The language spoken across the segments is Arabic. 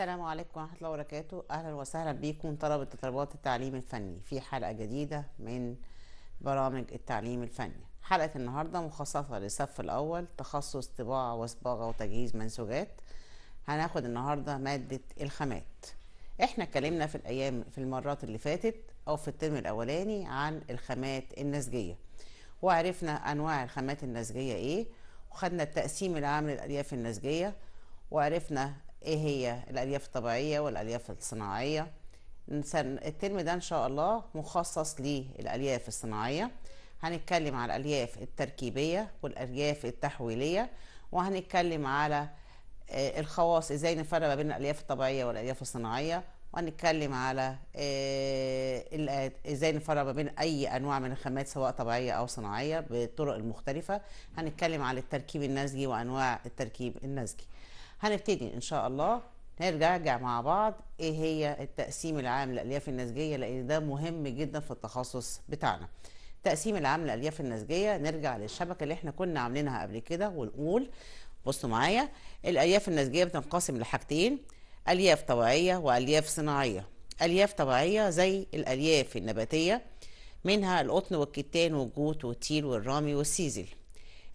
السلام عليكم ورحمة الله وبركاته أهلا وسهلا بكم طلبة طلبات التعليم الفني في حلقة جديدة من برامج التعليم الفني حلقة النهاردة مخصصة للصف الأول تخصص طباعة وصباغة وتجهيز منسوجات هناخد النهاردة مادة الخامات احنا اتكلمنا في الأيام في المرات اللي فاتت أو في الترم الأولاني عن الخامات النسجية وعرفنا أنواع الخامات النسجية إيه وخدنا التقسيم العام للألياف النسجية وعرفنا ايه هي الالياف الطبيعيه والالياف الصناعيه الترم ده ان شاء الله مخصص للالياف الصناعيه هنتكلم على الالياف التركيبيه والالياف التحويليه وهنتكلم على آه، الخواص ازاي نفرق بين الالياف الطبيعيه والالياف الصناعيه وهنتكلم على آه، ازاي نفرق ما بين اي انواع من الخامات سواء طبيعيه او صناعيه بالطرق المختلفه هنتكلم على التركيب النسجي وانواع التركيب النسجي هنبتدي ان شاء الله نرجع مع بعض ايه هي التقسيم العام للالياف النسجيه لان ده مهم جدا في التخصص بتاعنا التقسيم العام للالياف النسجيه نرجع للشبكه اللي احنا كنا عاملينها قبل كده ونقول بصوا معايا الالياف النسجيه بتنقسم لحاجتين الياف طبيعيه والياف صناعيه الياف طبيعيه زي الالياف النباتيه منها القطن والكتان والجوت والتيل والرامي والسيزل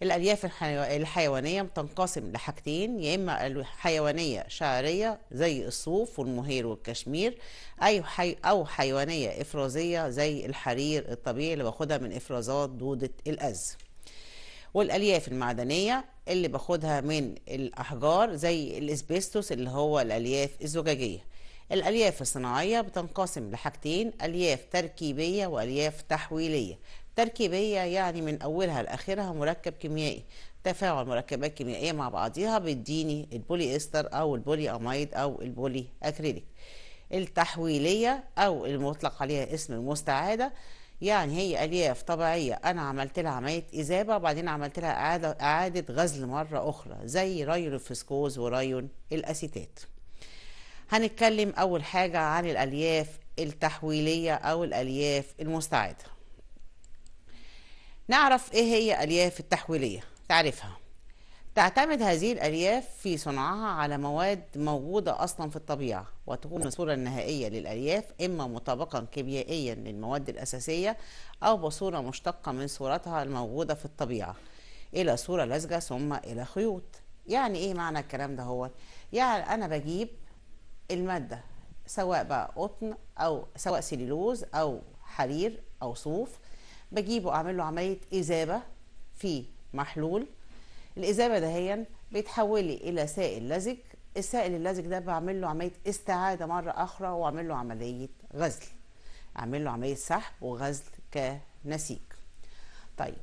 الألياف الحيوانية بتنقسم لحاجتين يا إما الحيوانية شعرية زي الصوف والمهير والكشمير أي حي أو حيوانية إفرازية زي الحرير الطبيعي اللي باخدها من إفرازات دودة الأز والألياف المعدنية اللي باخدها من الأحجار زي الإسبستوس اللي هو الألياف الزجاجية الألياف الصناعية بتنقسم لحاجتين ألياف تركيبية وألياف تحويلية تركيبية يعني من أولها لآخرها مركب كيميائي تفاعل مركبات كيميائية مع بعضها بيديني البولي إستر أو البولي أمايد أو البولي أكريليك التحويلية أو المطلق عليها اسم المستعادة يعني هي ألياف طبيعية أنا عملت لها عملية إذابة وبعدين عملت لها إعادة, غزل مرة أخرى زي ريون الفسكوز وريون الأسيتات هنتكلم أول حاجة عن الألياف التحويلية أو الألياف المستعادة نعرف ايه هي الياف التحويليه تعريفها تعتمد هذه الالياف في صنعها على مواد موجوده اصلا في الطبيعه وتكون الصوره النهائيه للالياف اما مطابقا كيميائيا للمواد الاساسيه او بصوره مشتقه من صورتها الموجوده في الطبيعه الى صوره لزجه ثم الى خيوط يعني ايه معنى الكلام ده هو يعني انا بجيب الماده سواء بقى قطن او سواء سليلوز او حرير او صوف بجيبه اعمل له عمليه اذابه في محلول الاذابه دهيا بيتحولي الى سائل لزج السائل اللزج ده بعمل له عمليه استعاده مره اخرى واعمل له عمليه غزل اعمل له عمليه سحب وغزل كنسيج طيب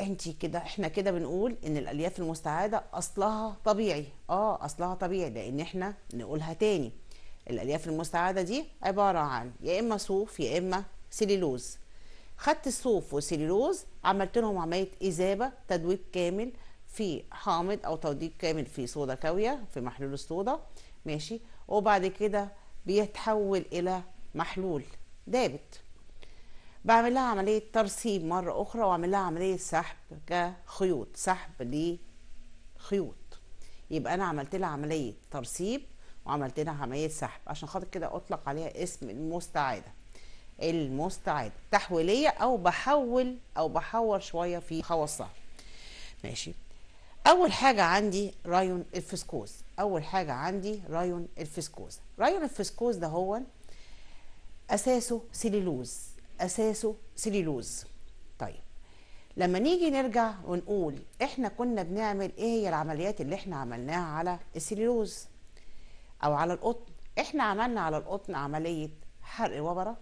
انت كده احنا كده بنقول ان الالياف المستعاده اصلها طبيعي اه اصلها طبيعي لان احنا نقولها تاني الالياف المستعاده دي عباره عن يا اما صوف يا اما سيلولوز خدت الصوف والسليلوز عملت لهم عمليه اذابه تدويب كامل في حامض او توديب كامل في صودا كاويه في محلول الصودا ماشي وبعد كده بيتحول الى محلول دابت بعمل لها عمليه ترسيب مره اخرى واعمل لها عمليه سحب كخيوط سحب لخيوط يبقى انا عملت لها عمليه ترسيب وعملت لها عمليه سحب عشان خاطر كده اطلق عليها اسم المستعاده المستعد تحويليه او بحول او بحور شويه في خواصها ماشي اول حاجه عندي رايون الفسكوز اول حاجه عندي رايون الفسكوز رايون الفسكوز ده هو اساسه سليلوز اساسه سليلوز طيب لما نيجي نرجع ونقول احنا كنا بنعمل ايه هي العمليات اللي احنا عملناها على السليلوز او على القطن احنا عملنا على القطن عمليه حرق وبره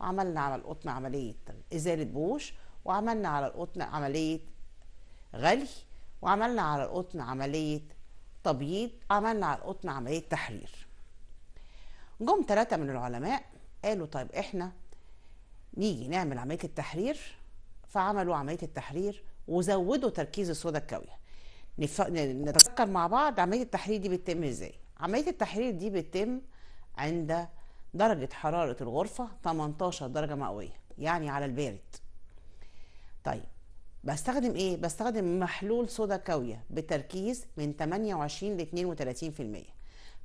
وعملنا على القطن عملية إزالة بوش وعملنا على القطن عملية غلي وعملنا على القطن عملية تبييض عملنا على القطن عملية تحرير جم ثلاثة من العلماء قالوا طيب احنا نيجي نعمل عملية التحرير فعملوا عملية التحرير وزودوا تركيز الصودا الكاوية نف... نتذكر مع بعض عملية التحرير دي بتتم ازاي عملية التحرير دي بتتم عند درجة حرارة الغرفة 18 درجة مئوية يعني على البارد طيب بستخدم ايه؟ بستخدم محلول صودا كاوية بتركيز من 28 ل 32%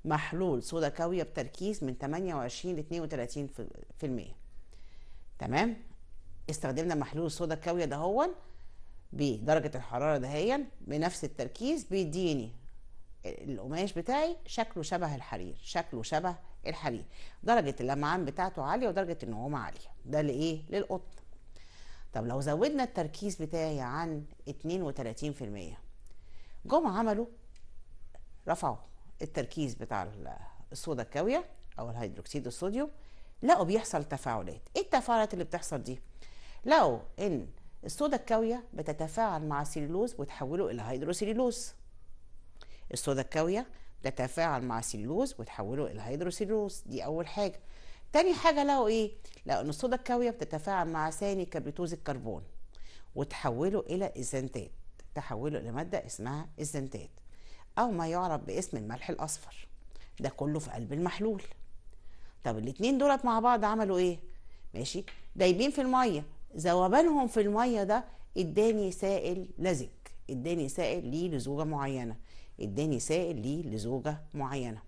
محلول صودا كاوية بتركيز من 28 ل 32% تمام؟ استخدمنا محلول صودا كاوية دهون بدرجة الحرارة هي بنفس التركيز بيديني القماش بتاعي شكله شبه الحرير شكله شبه الحرير درجة اللمعان بتاعته عالية ودرجة النعومة عالية ده لإيه؟ للقطن طب لو زودنا التركيز بتاعي عن 32% جم عملوا رفعوا التركيز بتاع الصودا الكاوية أو الهيدروكسيد الصوديوم لقوا بيحصل تفاعلات ايه التفاعلات اللي بتحصل دي لقوا ان الصودا الكاويه بتتفاعل مع السيلولوز وتحوله الى هيدروسيلولوز الصودا الكاويه تتفاعل مع سيلوز وتحوله الى هيدروسيلوز دي اول حاجه تاني حاجه لقوا ايه لقوا ان الصودا الكاويه بتتفاعل مع ثاني كبريتوز الكربون وتحوله الى الزنتات تحوله الى ماده اسمها الزنتات او ما يعرف باسم الملح الاصفر ده كله في قلب المحلول طب الاتنين دولت مع بعض عملوا ايه ماشي دايبين في الميه ذوبانهم في الميه ده اداني سائل لزج اداني سائل ليه لزوجه معينه اداني سائل ليه لزوجة معينة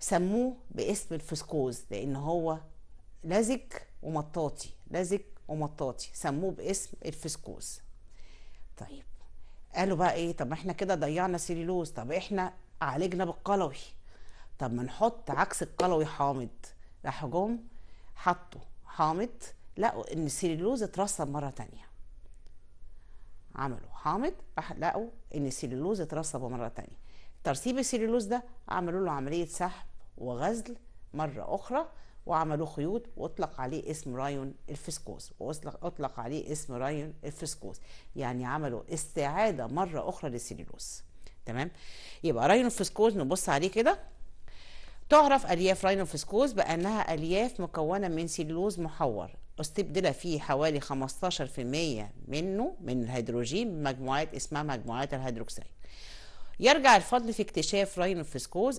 سموه باسم الفسكوز لان هو لزج ومطاطي لزج ومطاطي سموه باسم الفسكوز طيب قالوا بقى ايه طب احنا كده ضيعنا سيلولوز طب احنا عالجنا بالقلوي طب ما نحط عكس القلوي حامض راحوا جم حطوا حامض لقوا ان السيلولوز اترسب مره تانيه عملوا حامض راح لقوا ان السليلوز اترسب مره تانية ترسيب السليلوز ده عملوا له عمليه سحب وغزل مره اخرى وعملوا خيوط واطلق عليه اسم رايون الفسكوز واطلق عليه اسم رايون الفسكوز يعني عملوا استعاده مره اخرى للسليلوز تمام يبقى رايون الفسكوز نبص عليه كده تعرف الياف راينوفسكوز بانها الياف مكونه من سيلولوز محور استبدل فيه حوالي 15% منه من الهيدروجين مجموعات اسمها مجموعات الهيدروكسيد يرجع الفضل في اكتشاف راين الفسكوز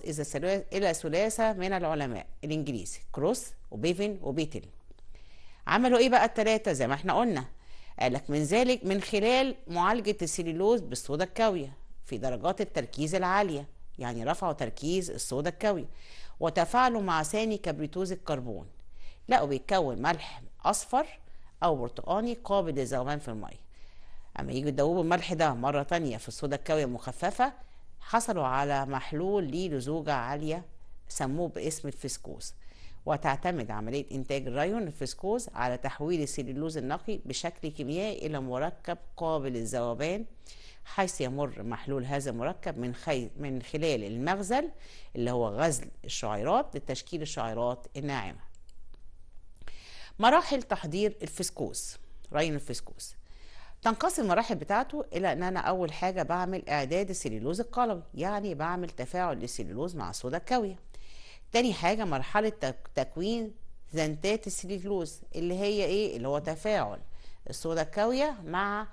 إلى ثلاثة من العلماء الانجليزي كروس وبيفن وبيتل عملوا إيه بقى الثلاثه زي ما احنا قلنا قالك من ذلك من خلال معالجة السليلوز بالصودا الكاوية في درجات التركيز العالية يعني رفعوا تركيز الصودا الكاوية وتفاعلوا مع ثاني كبريتوز الكربون لقوا بيتكون ملح اصفر او برتقاني قابل للذوبان في الميه اما يجي يدوبوا الملح ده مره تانية في الصودا الكاويه المخففه حصلوا على محلول ليه لزوجه عاليه سموه باسم الفسكوز وتعتمد عملية إنتاج الريون الفسكوز على تحويل السليلوز النقي بشكل كيميائي إلى مركب قابل للذوبان حيث يمر محلول هذا المركب من, خي... من خلال المغزل اللي هو غزل الشعيرات لتشكيل الشعيرات الناعمة مراحل تحضير الفسكوس رين الفسكوس تنقسم المراحل بتاعته الى ان انا اول حاجه بعمل اعداد السليلوز القلوي يعني بعمل تفاعل للسليلوز مع الصودا الكاويه تاني حاجه مرحله تكوين زنتات السليلوز اللي هي ايه اللي هو تفاعل الصودا الكاويه مع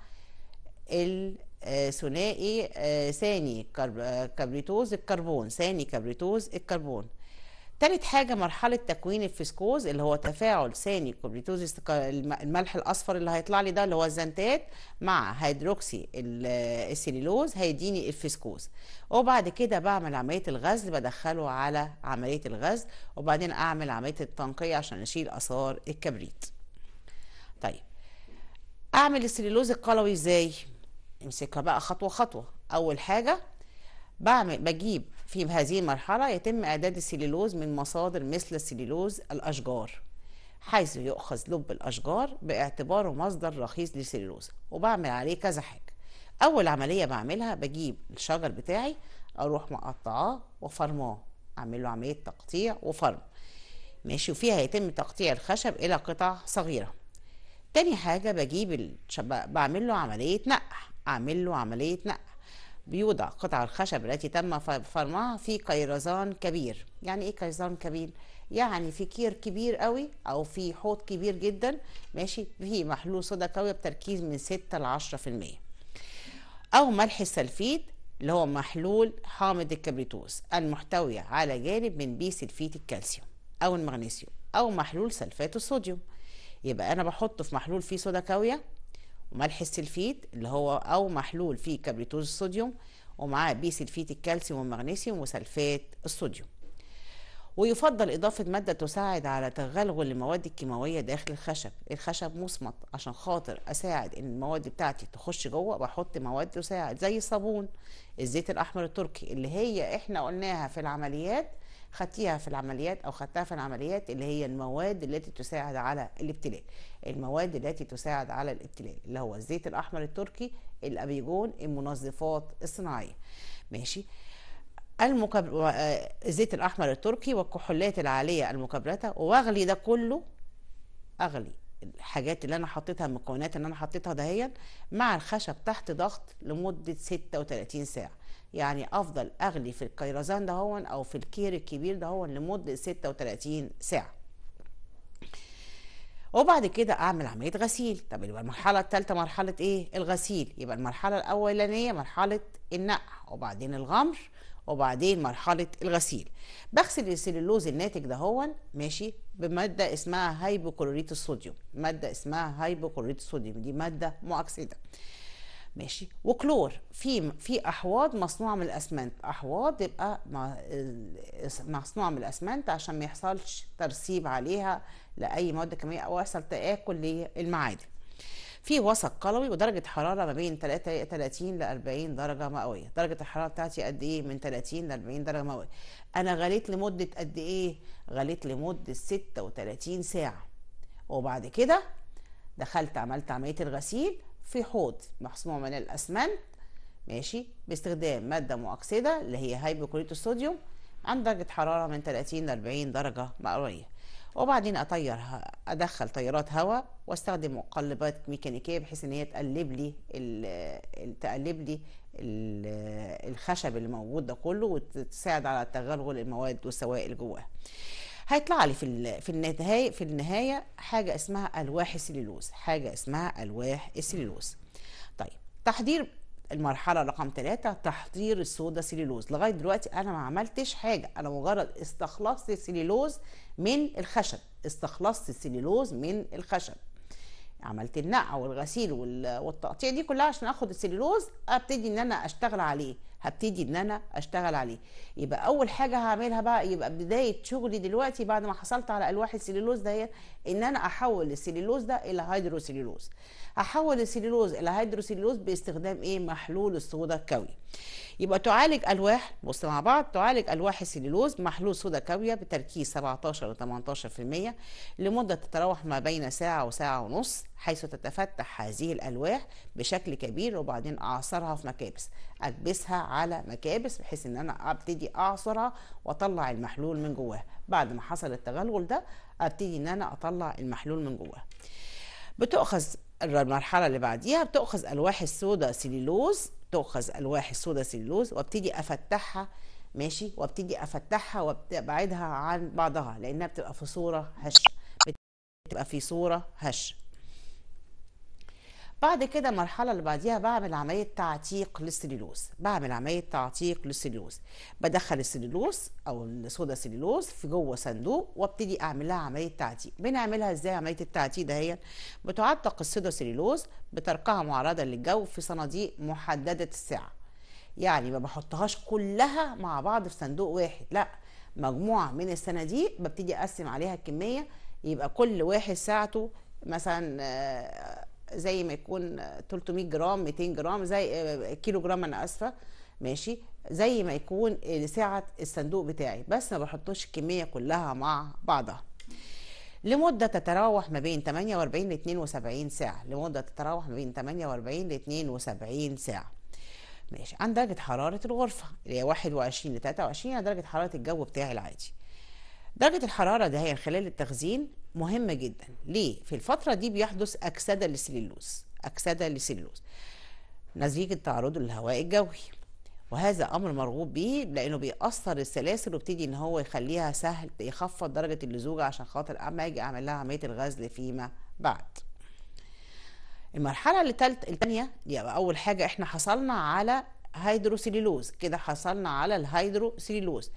الثنائي آه، آه، ثاني آه، كبريتوز الكربون ثاني كبريتوز الكربون تالت حاجة مرحلة تكوين الفسكوز اللي هو تفاعل ثاني كوبريتوز الملح الأصفر اللي هيطلع لي ده اللي هو الزنتات مع هيدروكسي السليلوز هيديني الفسكوز وبعد كده بعمل عملية الغزل بدخله على عملية الغزل وبعدين أعمل عملية التنقية عشان أشيل آثار الكبريت طيب أعمل السليلوز القلوي إزاي؟ امسكها بقى خطوة خطوة أول حاجة بعمل بجيب في هذه المرحلة يتم إعداد السليلوز من مصادر مثل السليلوز الأشجار حيث يؤخذ لب الأشجار باعتباره مصدر رخيص للسليلوز وبعمل عليه كذا حاجة أول عملية بعملها بجيب الشجر بتاعي أروح مقطعاه وفرماه أعمل له عملية تقطيع وفرم ماشي وفيها يتم تقطيع الخشب إلى قطع صغيرة تاني حاجة بجيب ال... بعمل له عملية نقح أعمل له عملية نقح بيوضع قطع الخشب التي تم فرمها في قيرزان كبير يعني ايه قيرزان كبير يعني في كير كبير قوي او في حوض كبير جدا ماشي فيه محلول صودا قوي بتركيز من 6 ل 10% او ملح السلفيد اللي هو محلول حامض الكبريتوز المحتوي على جانب من بي سلفيت الكالسيوم او المغنيسيوم او محلول سلفات الصوديوم يبقى انا بحطه في محلول فيه صودا قويه وملح السلفيت اللي هو او محلول فيه كبريتوز الصوديوم ومعاه بي سلفيت الكالسيوم والمغنيسيوم وسلفات الصوديوم ويفضل إضافة مادة تساعد على تغلغل المواد الكيماوية داخل الخشب الخشب مصمت عشان خاطر أساعد إن المواد بتاعتي تخش جوه بحط مواد تساعد زي الصابون الزيت الأحمر التركي اللي هي إحنا قلناها في العمليات خدتيها في العمليات او خدتها في العمليات اللي هي المواد التي تساعد على الابتلاء المواد التي تساعد على الابتلاء اللي هو الزيت الاحمر التركي الابيجون المنظفات الصناعيه ماشي المكب... آه، الزيت الاحمر التركي والكحولات العاليه المكبرته واغلي ده كله اغلي الحاجات اللي انا حطيتها المكونات اللي انا حطيتها دهيا مع الخشب تحت ضغط لمده 36 ساعه يعني افضل اغلي في الكيرازان ده او في الكير الكبير ده لمده 36 ساعه وبعد كده اعمل عمليه غسيل طب يبقى المرحله الثالثه مرحله ايه الغسيل يبقى المرحله الاولانيه مرحله النقع وبعدين الغمر وبعدين مرحله الغسيل بغسل السليلوز الناتج ده هو ماشي بماده اسمها هايبوكلوريت الصوديوم ماده اسمها هايبوكلوريت الصوديوم دي ماده مؤكسده ماشي وكلور في في احواض مصنوعه من الاسمنت احواض يبقى مصنوعه من الاسمنت عشان ما يحصلش ترسيب عليها لاي مواد كيميائيه او يحصل تاكل للمعادن في وسط قلوي ودرجة حرارة ما بين 30 ل 40 درجة مئوية درجة الحرارة بتاعتي قد ايه من 30 ل 40 درجة مئوية انا غليت لمدة قد ايه غليت لمدة 36 ساعة وبعد كده دخلت عملت عملية الغسيل في حوض محصنوع من الأسمنت ماشي باستخدام مادة مؤكسدة اللي هي هيبوكلوريت الصوديوم عند درجة حرارة من 30 ل 40 درجة مئوية وبعدين أطير أدخل تيارات هواء واستخدم مقلبات ميكانيكية بحيث إن هي تقلب لي تقلب لي الخشب اللي موجود ده كله وتساعد على تغلغل المواد والسوائل جواه هيطلع لي في في النهايه في النهايه حاجه اسمها الواح سليلوز حاجه اسمها الواح السليلوز طيب تحضير المرحله رقم ثلاثة تحضير الصودا سليلوز لغايه دلوقتي انا ما عملتش حاجه انا مجرد استخلصت السليلوز من الخشب استخلصت السليلوز من الخشب عملت النقع والغسيل والتقطيع دي كلها عشان اخد السليلوز ابتدي ان انا اشتغل عليه هبتدي ان انا اشتغل عليه يبقى اول حاجه هعملها بقى يبقى بدايه شغلي دلوقتي بعد ما حصلت على الواح السليلوز ده ان انا احول السليلوز ده الى هيدروسليلوز احول السليلوز الى هيدروسليلوز باستخدام ايه محلول الصودا الكوي يبقى تعالج الواح بص مع بعض تعالج الواح السليلوز محلول صودا كوية بتركيز 17 ل 18% لمده تتراوح ما بين ساعه وساعه ونص حيث تتفتح هذه الالواح بشكل كبير وبعدين اعصرها في مكابس اكبسها على مكابس بحيث ان انا ابتدي اعصرها واطلع المحلول من جواها بعد ما حصل التغلغل ده ابتدي ان انا اطلع المحلول من جواها بتؤخذ المرحله اللي بعديها بتاخذ الواح السوداء سيلولوز تاخذ الواح السوداء سيلولوز وابتدي افتحها ماشي وابتدي افتحها وابعدها عن بعضها لانها بتبقى في صوره هشه بتبقى في صوره هشه بعد كده المرحلة اللي بعديها بعمل عملية تعتيق للسليلوز بعمل عملية تعتيق للسليلوز بدخل السليلوز أو الصودا سليلوز في جوه صندوق وابتدي أعمل لها عملية تعتيق بنعملها إزاي عملية التعتيق دهيا بتعتق الصودا سليلوز بتركها معرضة للجو في صناديق محددة السعة يعني ما بحطهاش كلها مع بعض في صندوق واحد لا مجموعة من الصناديق ببتدي أقسم عليها الكمية يبقى كل واحد ساعته مثلا آه، زي ما يكون 300 جرام 200 جرام زي آه، كيلو جرام انا اسفه ماشي زي ما يكون لسعه الصندوق بتاعي بس ما بحطوش الكميه كلها مع بعضها لمدة تتراوح ما بين 48 ل 72 ساعة لمدة تتراوح ما بين 48 ل 72 ساعة ماشي عن درجة حرارة الغرفة اللي هي 21 ل 23 درجة حرارة الجو بتاعي العادي درجة الحرارة ده هي خلال التخزين مهمه جدا ليه في الفتره دي بيحدث اكسده للسليلوز اكسده للسليلوز نتيجه تعرضه للهواء الجوي وهذا امر مرغوب به لانه بيأثر السلاسل وبتدي ان هو يخليها سهل يخفض درجه اللزوجه عشان خاطر اما اجي اعمل لها عمليه الغزل فيما بعد المرحله الثانيه دي اول حاجه احنا حصلنا على هيدروسيليلوز كده حصلنا على الهيدروسيليلوز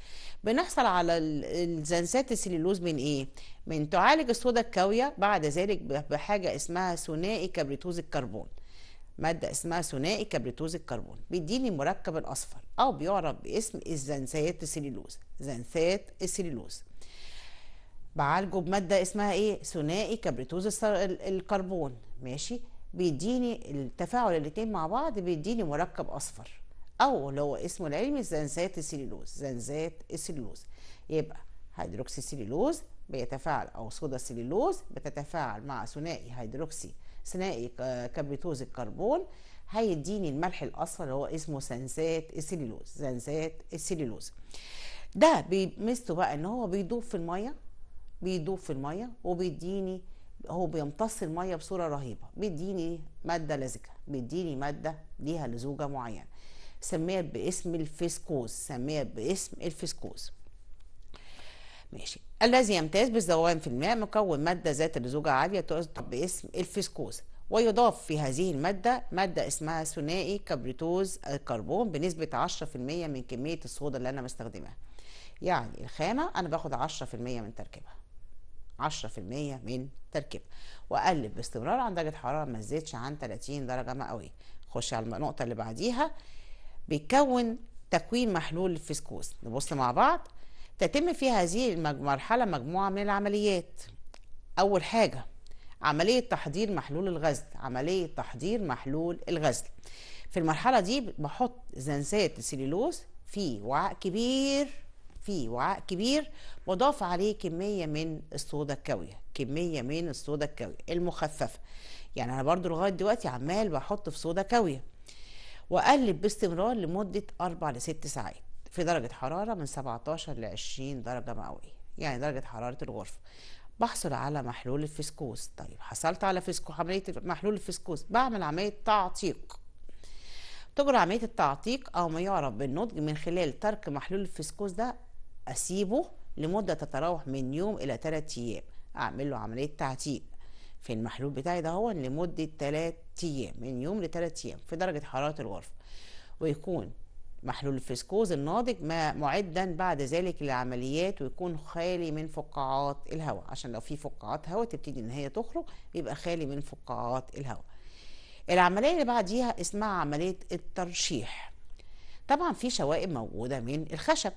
بنحصل على الزنسات السليلوز من ايه من تعالج الصودا الكاويه بعد ذلك بحاجه اسمها ثنائي كبريتوز الكربون مادة اسمها ثنائي كبريتوز الكربون بيديني المركب الأصفر أو بيعرف باسم الزنسات السليلوز زنسات السليلوز بعالجه بمادة اسمها ايه ثنائي كبريتوز الكربون ماشي بيديني التفاعل الاتنين مع بعض بيديني مركب أصفر او اللي هو اسمه العلمي زنزات السليلوز زنزات السليلوز يبقى هيدروكسي سليلوز بيتفاعل او صودا سليلوز بتتفاعل مع ثنائي هيدروكسي ثنائي كبتوز الكربون هيديني الملح الاصفر اللي هو اسمه زنزات السليلوز زنزات السليلوز ده ميزته بقى ان هو بيدوب في الميه بيدوب في الميه وبيديني هو بيمتص الميه بصوره رهيبه بيديني ماده لزجه بيديني ماده ليها لزوجه معينه سميها باسم الفسكوز سميها باسم الفسكوز ماشي الذي يمتاز بالذوبان في الماء مكون مادة ذات لزوجة عالية تعرف باسم الفسكوز ويضاف في هذه المادة مادة اسمها ثنائي كبريتوز الكربون بنسبة 10% من كمية الصودا اللي أنا بستخدمها يعني الخامة أنا باخد 10% من تركيبها 10% من تركيبها وأقلب باستمرار عند درجة حرارة ما تزيدش عن 30 درجة مئوية خش على النقطة اللي بعديها بيكون تكوين محلول الفسكوس نبص مع بعض تتم في هذه المرحلة مجموعة من العمليات أول حاجة عملية تحضير محلول الغزل عملية تحضير محلول الغزل في المرحلة دي بحط زنسات السليلوز في وعاء كبير في وعاء كبير واضاف عليه كمية من الصودا الكاوية كمية من الصودا الكاوية المخففة يعني أنا برضو لغاية دلوقتي عمال بحط في صودا كاوية وقلب باستمرار لمدة 4 ل 6 ساعات في درجة حرارة من 17 ل 20 درجة مئوية يعني درجة حرارة الغرفة بحصل على محلول الفسكوس طيب حصلت على فسكو عملية محلول الفسكوس بعمل عملية تعتيق تجرى عملية التعتيق أو ما يعرف بالنضج من خلال ترك محلول الفسكوس ده أسيبه لمدة تتراوح من يوم إلى 3 أيام أعمل له عملية تعتيق في المحلول بتاعي ده هو لمدة 3 أيام من يوم لتلات أيام في درجة حرارة الغرفة ويكون محلول الفسكوز الناضج ما معدا بعد ذلك للعمليات ويكون خالي من فقاعات الهواء عشان لو في فقاعات هواء تبتدي ان هي تخرج يبقى خالي من فقاعات الهواء العمليه اللي بعديها اسمها عمليه الترشيح طبعا في شوائب موجوده من الخشب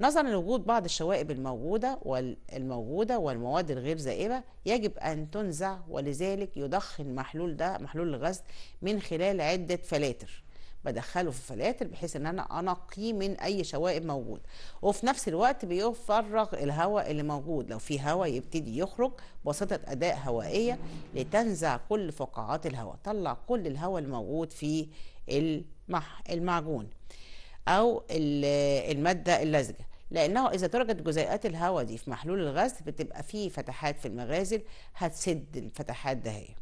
نظرا لوجود بعض الشوائب الموجودة والموجودة والمواد الغير ذائبة يجب أن تنزع ولذلك يضخ المحلول ده محلول الغاز من خلال عدة فلاتر بدخله في فلاتر بحيث ان انا انقيه من اي شوائب موجود وفي نفس الوقت بيفرغ الهواء اللي موجود لو في هواء يبتدي يخرج بواسطه اداء هوائيه لتنزع كل فقاعات الهواء طلع كل الهواء الموجود في المعجون أو المادة اللزجة لأنه إذا درجت جزيئات الهواء دي في محلول الغاز بتبقى فيه فتحات في المغازل هتسد الفتحات دهية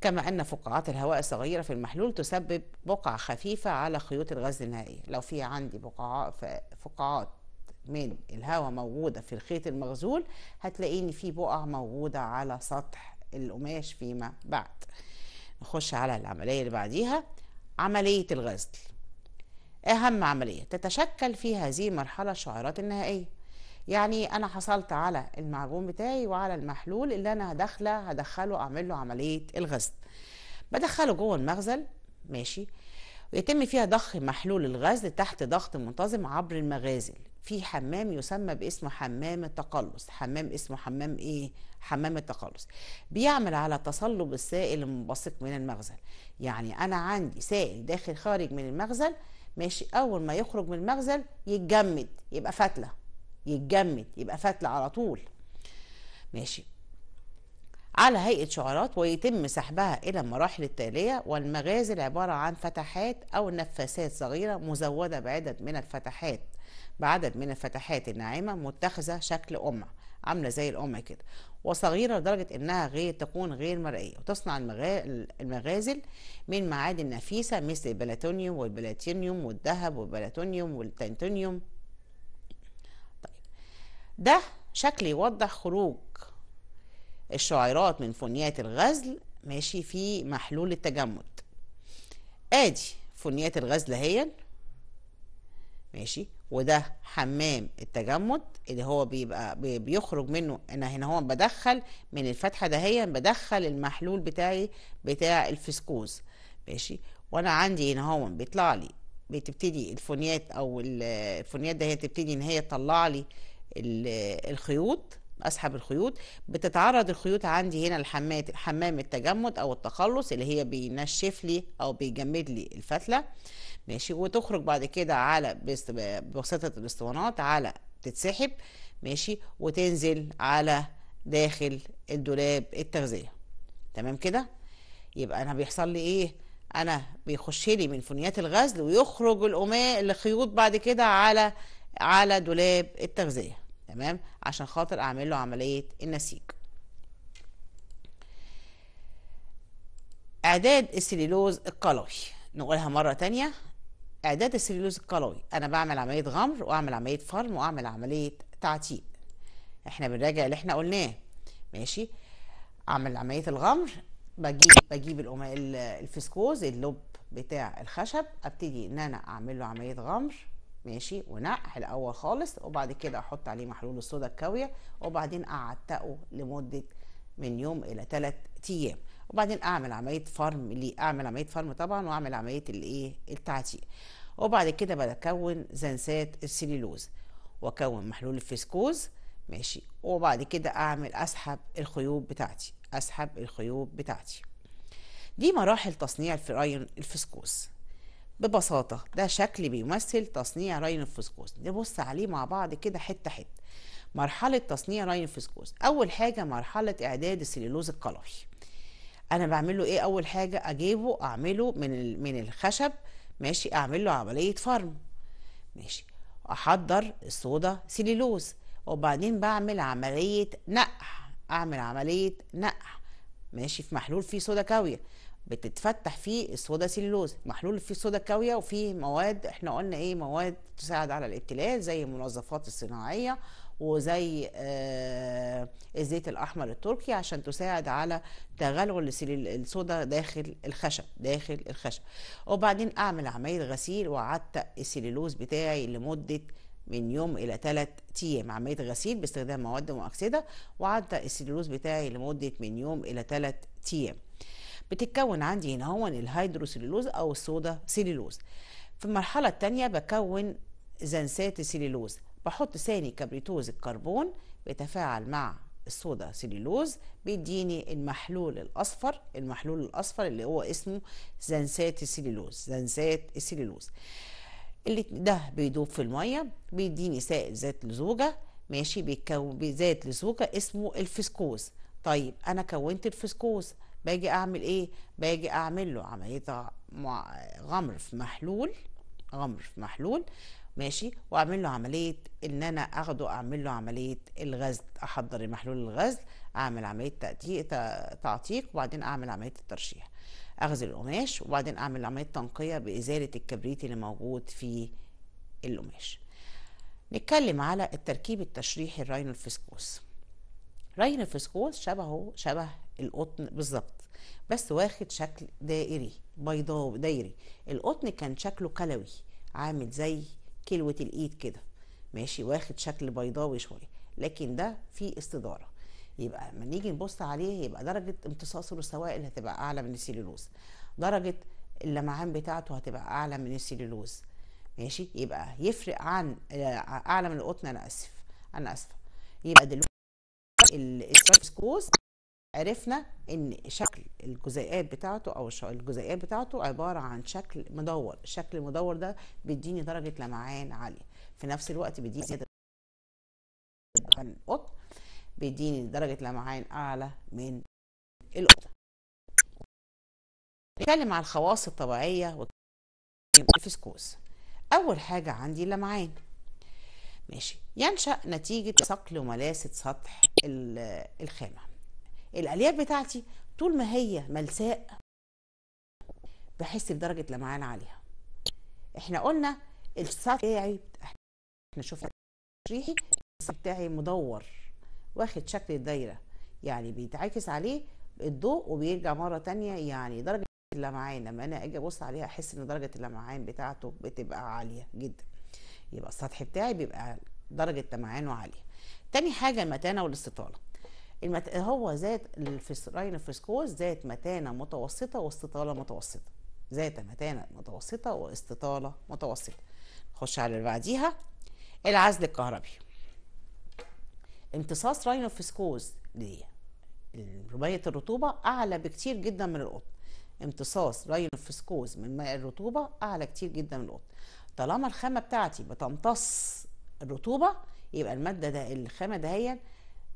كما أن فقاعات الهواء الصغيرة في المحلول تسبب بقع خفيفة على خيوط الغاز النهائية لو في عندي بقعات فقاعات من الهواء موجودة في الخيط المغزول هتلاقيني في بقع موجودة على سطح القماش فيما بعد نخش على العملية اللي بعديها عملية الغزل أهم عملية تتشكل في هذه المرحلة الشعيرات النهائية يعني أنا حصلت على المعجون بتاعي وعلى المحلول اللي أنا هدخله هدخله أعمل له عملية الغسل بدخله جوه المغزل ماشي ويتم فيها ضخ محلول الغزل تحت ضغط منتظم عبر المغازل في حمام يسمى باسم حمام التقلص حمام اسمه حمام ايه حمام التقلص بيعمل على تصلب السائل المنبثق من المغزل يعني انا عندي سائل داخل خارج من المغزل ماشي اول ما يخرج من المغزل يتجمد يبقى فتله يتجمد يبقى فتله على طول ماشي على هيئة شعرات ويتم سحبها إلى المراحل التالية والمغازل عبارة عن فتحات أو نفاسات صغيرة مزودة بعدد من الفتحات بعدد من الفتحات الناعمة متخذة شكل أمة عامله زي الام كده وصغيره لدرجه انها غير تكون غير مرئيه وتصنع المغازل من معادن نفيسه مثل البلاتونيوم والبلاتينيوم والذهب والبلاتونيوم والتنتونيوم طيب ده شكل يوضح خروج الشعيرات من فنيات الغزل ماشي في محلول التجمد ادي فنيات الغزل هي ماشي وده حمام التجمد اللي هو بيبقى بيخرج منه انا هنا هو بدخل من الفتحه دهيا بدخل المحلول بتاعي بتاع الفسكوز ماشي وانا عندي هنا هو بيطلع لي بتبتدي الفونيات او الفونيات ده هي تبتدي ان هي تطلع لي الخيوط اسحب الخيوط بتتعرض الخيوط عندي هنا لحمات حمام التجمد او التخلص اللي هي بينشف لي او بيجمد لي الفتله ماشي وتخرج بعد كده على بواسطه الاسطوانات على تتسحب ماشي وتنزل على داخل الدولاب التغذيه تمام كده يبقى انا بيحصل لي ايه انا بيخش لي من فنيات الغزل ويخرج القماش الخيوط بعد كده على على دولاب التغذيه تمام عشان خاطر اعمل له عمليه النسيج اعداد السليلوز القلوي نقولها مره تانية اعداد السليلوز القلوي انا بعمل عمليه غمر واعمل عمليه فرم واعمل عمليه تعتيق احنا بنراجع اللي احنا قلناه ماشي اعمل عمليه الغمر بجيب بجيب الفسكوز اللب بتاع الخشب ابتدي ان انا اعمل له عمليه غمر ماشي ونقح الاول خالص وبعد كده احط عليه محلول الصودا الكاويه وبعدين اعتقه لمده من يوم الى 3 ايام وبعدين اعمل عمليه فرم ليه اعمل عمليه فرم طبعا واعمل عمليه الايه التعتيق وبعد كده بكون زنسات السليلوز واكون محلول الفسكوز ماشي وبعد كده اعمل اسحب الخيوط بتاعتي اسحب الخيوط بتاعتي دي مراحل تصنيع الفراين الفسكوس ببساطة ده شكل بيمثل تصنيع راين الفسكوز نبص عليه مع بعض كده حتة حتة مرحلة تصنيع راين الفسكوز أول حاجة مرحلة إعداد السليلوز القلوي أنا بعمله إيه أول حاجة أجيبه أعمله من من الخشب ماشي أعمل له عملية فرم ماشي أحضر الصودا سليلوز وبعدين بعمل عملية نقع أعمل عملية نقع ماشي في محلول فيه صودا كاوية بتتفتح فيه الصودا سيلولوز محلول فيه صودا كاويه وفيه مواد احنا قلنا ايه مواد تساعد على الابتلال زي المنظفات الصناعيه وزي آه الزيت الاحمر التركي عشان تساعد على تغلغل الصودا داخل الخشب داخل الخشب وبعدين اعمل عمليه غسيل واعتق السيلولوز بتاعي لمده من يوم الى 3 ايام عمليه غسيل باستخدام مواد مؤكسده واعتق السيلولوز بتاعي لمده من يوم الى 3 ايام بتتكون عندي هنا هو الهيدروسيلولوز او الصودا سيلولوز في المرحله الثانيه بكون زنسات السيلولوز بحط ثاني كبريتوز الكربون بيتفاعل مع الصودا سيلولوز بيديني المحلول الاصفر المحلول الاصفر اللي هو اسمه زنسات السيلولوز زنسات السيلولوز اللي ده بيدوب في الميه بيديني سائل ذات لزوجه ماشي بيتكون بذات لزوجه اسمه الفسكوز طيب انا كونت الفسكوز باجي اعمل ايه باجي اعمل له عمليه غمر في محلول غمر في محلول ماشي واعمل له عمليه ان انا اخده اعمل له عمليه الغزل احضر محلول الغزل اعمل عمليه تعتيق وبعدين اعمل عمليه الترشيح اغزل القماش وبعدين اعمل عمليه تنقيه بازاله الكبريت اللي موجود في القماش نتكلم على التركيب التشريحي الراينو الفسكوس راينو الفسكوس شبهه شبه القطن بالظبط بس واخد شكل دائري بيضاوي دايري القطن كان شكله كلوي عامل زي كلوة الايد كده ماشي واخد شكل بيضاوي شويه لكن ده في استداره يبقى لما نيجي نبص عليه يبقى درجه امتصاص السوائل هتبقى اعلى من السيلولوز درجه اللمعان بتاعته هتبقى اعلى من السيلولوز ماشي يبقى يفرق عن آه، اعلى من القطن انا اسف انا اسفه يبقى دلوقتي السكوز عرفنا ان شكل الجزيئات بتاعته او الجزيئات بتاعته عباره عن شكل مدور الشكل المدور ده بيديني درجه لمعان عاليه في نفس الوقت بيديني زياده القطن بيديني درجه لمعان اعلى من القطن نتكلم على الخواص الطبيعيه والفسكوس اول حاجه عندي اللمعان ماشي ينشا نتيجه ثقل وملاسه سطح الخامه الالياف بتاعتي طول ما هي ملساء بحس بدرجه لمعان عليها احنا قلنا السطح بتاعي احنا شفنا ريحي السطح بتاعي مدور واخد شكل الدايره يعني بيتعكس عليه الضوء وبيرجع مره تانية يعني درجه اللمعان لما انا اجي ابص عليها احس ان درجه اللمعان بتاعته بتبقى عاليه جدا يبقى السطح بتاعي بيبقى درجه لمعانه عاليه تاني حاجه المتانه والاستطاله المت... هو ذات فيسكوز ذات متانه متوسطه واستطاله متوسطه ذات متانه متوسطه واستطاله متوسطه نخش على اللي بعديها العزل الكهربي امتصاص فيسكوز ليه رباية الرطوبة أعلى بكتير جدا من القطن امتصاص فيسكوز من ماء الرطوبة أعلى كتير جدا من القطن طالما الخامة بتاعتي بتمتص الرطوبة يبقى المادة ده الخامة دهيا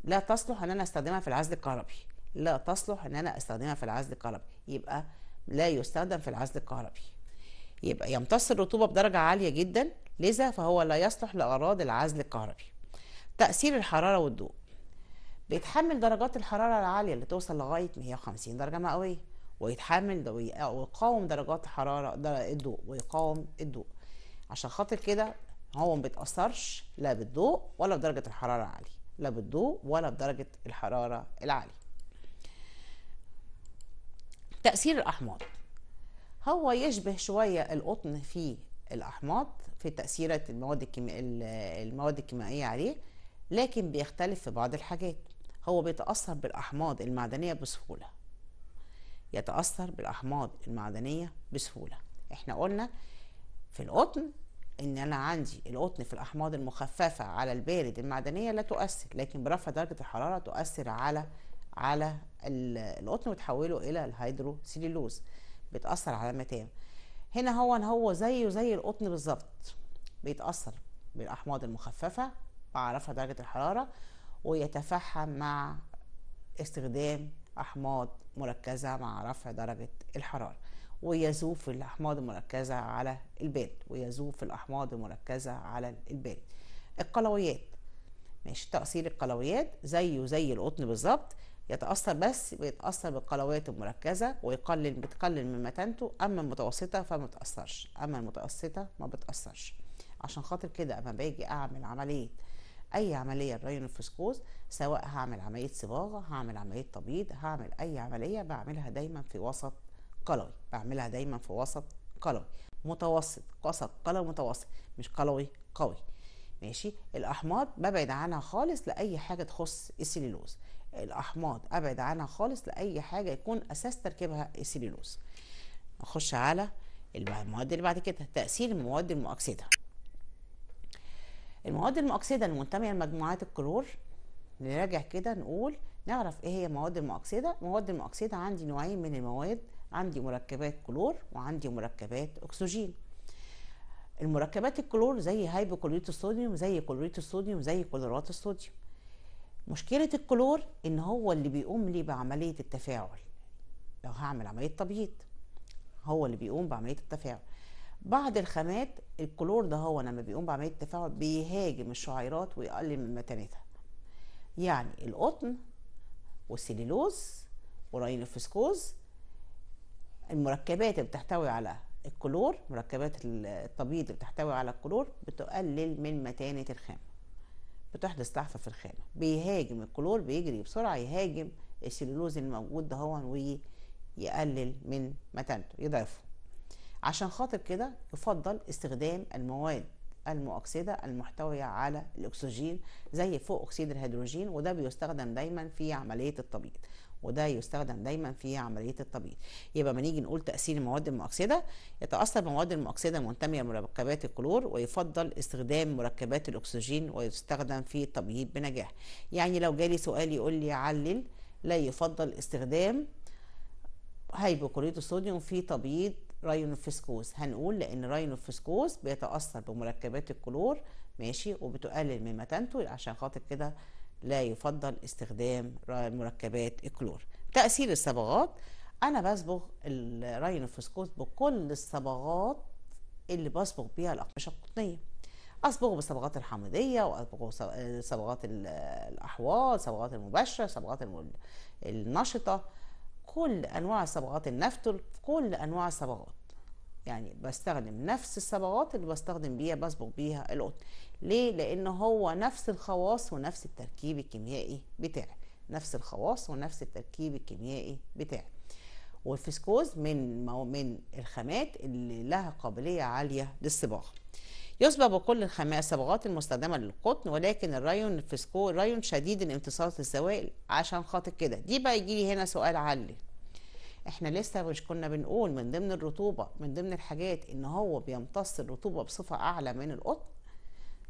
لا تصلح ان انا استخدمها في العزل الكهربي لا تصلح ان انا استخدمها في العزل الكهربي يبقى لا يستخدم في العزل الكهربي يبقى يمتص الرطوبه بدرجه عاليه جدا لذا فهو لا يصلح لاغراض العزل الكهربي تاثير الحراره والضوء بيتحمل درجات الحراره العاليه اللي توصل لغايه 150 درجه مئويه ويتحمل ويقاوم درجات حراره الضوء ويقاوم الضوء عشان خاطر كده هو ما بيتاثرش لا بالضوء ولا بدرجه الحراره العاليه لا بالضوء ولا بدرجة الحرارة العالية تأثير الأحماض هو يشبه شوية القطن في الأحماض في تأثيرات المواد المواد الكيميائية عليه لكن بيختلف في بعض الحاجات هو بيتأثر بالأحماض المعدنية بسهولة يتأثر بالأحماض المعدنية بسهولة احنا قلنا في القطن ان انا عندي القطن في الاحماض المخففه على البارد المعدنيه لا تؤثر لكن برفع درجه الحراره تؤثر على على القطن وتحوله الى الهيدروسيلولوز بتاثر على المتام هنا هو هو زيه زي القطن بالظبط بيتاثر بالاحماض المخففه مع رفع درجه الحراره ويتفحم مع استخدام احماض مركزه مع رفع درجه الحراره ويزوف الأحماض المركزة على البال ويزوف الأحماض المركزة على البال القلويات ماشي تأثير القلويات زيه زي القطن بالظبط يتأثر بس بيتأثر بالقلويات المركزة ويقلل بتقلل من متانته أما المتوسطة فما بتأثرش أما المتوسطة ما بتأثرش عشان خاطر كده أما باجي أعمل عملية أي عملية الرينوفسكوز سواء هعمل عملية صباغة هعمل عملية تبييض هعمل أي عملية بعملها دايما في وسط قلوي بعملها دايما في وسط قلوي متوسط وسط قلوي متوسط مش قلوي قوي ماشي الاحماض ببعد عنها خالص لاي حاجه تخص السليلوز الاحماض ابعد عنها خالص لاي حاجه يكون اساس تركيبها السليلوز نخش على المواد اللي بعد كده تاثير المواد المؤكسده المواد المؤكسده المنتميه لمجموعات الكلور نراجع كده نقول نعرف ايه هي المواد المؤكسده المواد المؤكسده عندي نوعين من المواد عندي مركبات كلور وعندي مركبات اكسجين المركبات الكلور زي هايبوكلوريت كلوريت الصوديوم زي كلوريت الصوديوم زي كلورات الصوديوم مشكلة الكلور ان هو اللي بيقوم لي بعملية التفاعل لو هعمل عملية تبييض هو اللي بيقوم بعملية التفاعل بعض الخامات الكلور ده هو لما بيقوم بعملية التفاعل بيهاجم الشعيرات ويقلل من متانتها يعني القطن والسليلوز ورينوفسكوز المركبات اللي بتحتوي على الكلور مركبات التبييض اللي بتحتوي على الكلور بتقلل من متانة الخامة بتحدث تحفة في الخامة بيهاجم الكلور بيجري بسرعة يهاجم السلولوز الموجود ده هو ويقلل من متانته يضعفه عشان خاطر كده يفضل استخدام المواد المؤكسدة المحتوية على الأكسجين زي فوق أكسيد الهيدروجين وده بيستخدم دايما في عملية التبييض وده يستخدم دايما في عمليه التبييض يبقى ما نيجي نقول تاثير المواد المؤكسده يتاثر بالمواد المؤكسده المنتميه لمركبات الكلور ويفضل استخدام مركبات الاكسجين ويستخدم في التبييض بنجاح يعني لو جالي سؤال يقول لي علل لا يفضل استخدام هيبوكلوريت الصوديوم في تبييض رايونوفسكوز هنقول لان رايونوفسكوز بيتاثر بمركبات الكلور ماشي وبتقلل من متانته عشان خاطر كده لا يفضل استخدام مركبات الكلور تأثير الصبغات أنا بصبغ الراينوفسكوت بكل الصبغات اللي بصبغ بيها الأقمشة القطنية أصبغه بالصبغات الحامضية وأصبغه صبغات الأحواض صبغات المباشرة صبغات النشطة كل أنواع صبغات النفتل كل أنواع الصبغات يعني بستخدم نفس الصبغات اللي بستخدم بيها بصبغ بيها القطن ليه لان هو نفس الخواص ونفس التركيب الكيميائي بتاعه نفس الخواص ونفس التركيب الكيميائي بتاعه والفسكوز من من الخامات اللي لها قابليه عاليه للصباغه يصبغ بكل الصبغات المستخدمه للقطن ولكن الريون الفسكو ريون شديد الامتصاص للسوائل عشان خاطر كده دي بقى يجي لي هنا سؤال عالي احنا لسه مش كنا بنقول من ضمن الرطوبه من ضمن الحاجات ان هو بيمتص الرطوبه بصفه اعلى من القطن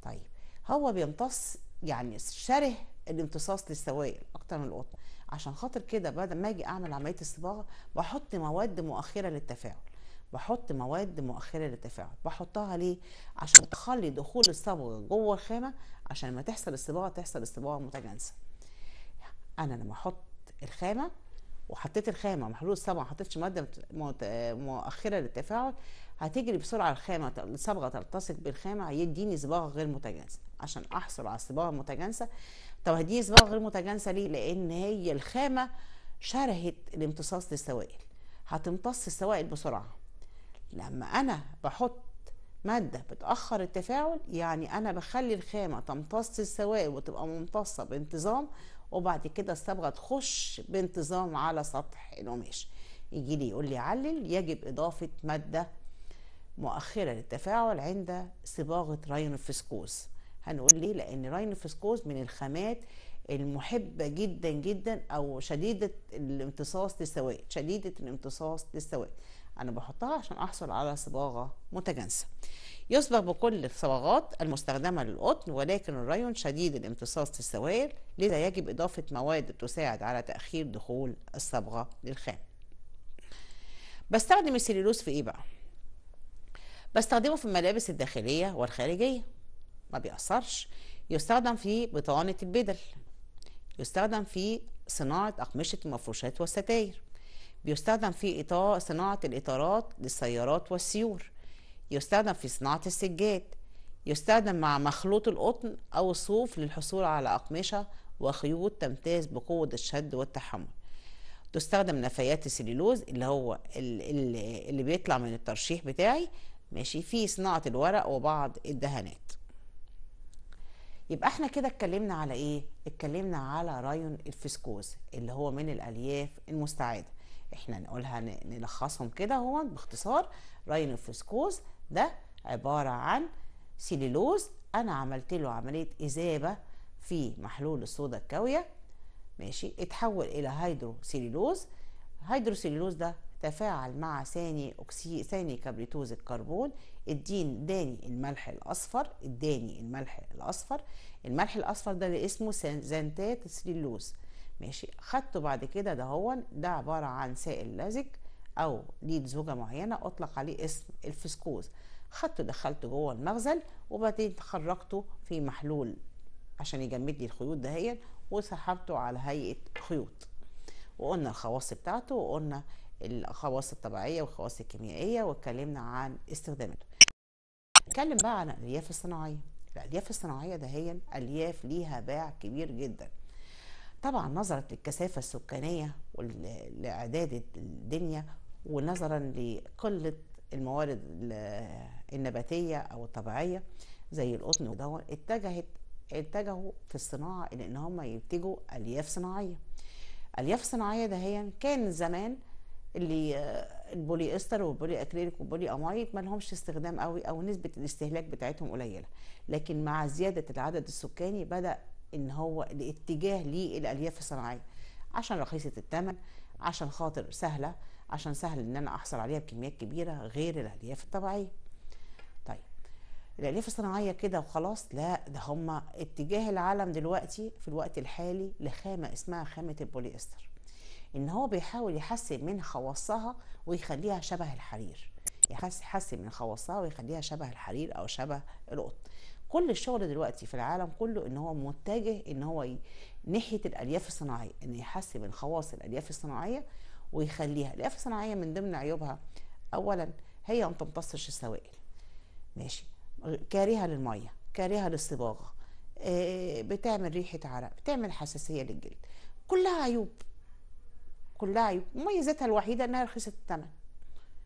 طيب هو بيمتص يعني شره الامتصاص للسوائل اكتر من القطن عشان خاطر كده بدل ما اجي اعمل عمليه الصباغه بحط مواد مؤخره للتفاعل بحط مواد مؤخره للتفاعل بحطها ليه عشان تخلي دخول الصبغه جوه الخامه عشان لما تحصل الصباغه تحصل الصباغه متجانسه انا لما احط الخامه وحطيت الخامه محلول الصبغه ما حطيتش ماده مؤخره للتفاعل هتجري بسرعه الخامه الصبغه تلتصق بالخامه هيديني صباغه غير متجانسه عشان احصل على الصباغه المتجانسه طب هديني صباغه غير متجانسه ليه لان هي الخامه شرهت الامتصاص للسوائل هتمتص السوائل بسرعه لما انا بحط مادة بتأخر التفاعل يعني أنا بخلي الخامة تمتص السوائل وتبقى ممتصة بانتظام وبعد كده الصبغة تخش بانتظام على سطح القماش يجي لي يقول لي علل يجب إضافة مادة مؤخرة للتفاعل عند صباغة راينوفسكوز هنقول ليه لأن راينوفسكوز من الخامات المحبة جدا جدا أو شديدة الامتصاص للسوائل شديدة الامتصاص للسوائل أنا بحطها عشان أحصل على صباغة متجانسة يصبغ بكل الصبغات المستخدمة للقطن ولكن الريون شديد الامتصاص للسوائل لذا يجب إضافة مواد تساعد على تأخير دخول الصبغة للخام بستخدم السليلوز في إيه بقى؟ بستخدمه في الملابس الداخلية والخارجية ما بيأثرش يستخدم في بطانة البدل يستخدم في صناعة أقمشة المفروشات والستاير بيستخدم في إطار صناعة الإطارات للسيارات والسيور يستخدم في صناعة السجاد يستخدم مع مخلوط القطن أو الصوف للحصول على أقمشة وخيوط تمتاز بقوة الشد والتحمل تستخدم نفايات السليلوز اللي هو اللي بيطلع من الترشيح بتاعي ماشي في صناعه الورق وبعض الدهانات يبقى احنا كده اتكلمنا على ايه اتكلمنا على رايون الفسكوز اللي هو من الالياف المستعاده احنا نقولها نلخصهم كده هو باختصار رايون الفسكوز ده عباره عن سيليلوز انا عملت له عمليه اذابه في محلول الصودا الكاويه ماشي اتحول الى هيدروسيليلوز هيدروسيليلوز ده تفاعل مع ثاني أكسي ثاني كبريتوز الكربون الدين داني الملح الأصفر الداني الملح الأصفر الملح الأصفر ده اللي اسمه زنتات سليلوز ماشي خدته بعد كده ده هو ده عبارة عن سائل لزج أو ليه زوجة معينة أطلق عليه اسم الفسكوز خدته دخلته جوه المغزل وبعدين خرجته في محلول عشان يجمد لي الخيوط دهيا وسحبته على هيئة خيوط وقلنا الخواص بتاعته وقلنا الخواص الطبيعية والخواص الكيميائية واتكلمنا عن استخدامته نتكلم بقى عن الألياف الصناعية الألياف الصناعية ده هي ألياف ليها باع كبير جدا طبعا نظرا للكثافة السكانية ولإعداد الدنيا ونظرا لقلة الموارد النباتية أو الطبيعية زي القطن وده اتجهت اتجهوا في الصناعة إلى إن هم ينتجوا ألياف صناعية ألياف الصناعيه ده هي كان زمان اللي آه، البولي استر والبولي اكريليك والبولي امايد ما لهمش استخدام قوي او نسبه الاستهلاك بتاعتهم قليله لكن مع زياده العدد السكاني بدا ان هو الاتجاه للالياف الصناعيه عشان رخيصه الثمن عشان خاطر سهله عشان سهل ان انا احصل عليها بكميات كبيره غير الالياف الطبيعيه طيب الالياف الصناعيه كده وخلاص لا ده هم اتجاه العالم دلوقتي في الوقت الحالي لخامه اسمها خامه البوليستر ان هو بيحاول يحسن من خواصها ويخليها شبه الحرير يحسن من خواصها ويخليها شبه الحرير او شبه القط كل الشغل دلوقتي في العالم كله ان هو متجه ان هو ي... ناحيه الالياف الصناعيه ان يحسن من خواص الالياف الصناعيه ويخليها الالياف الصناعيه من ضمن عيوبها اولا هي ما تمتصش السوائل ماشي كارهه للميه كارهه للصباغه بتعمل ريحه عرق بتعمل حساسيه للجلد كلها عيوب كلها عيوب مميزاتها الوحيده انها رخيصه الثمن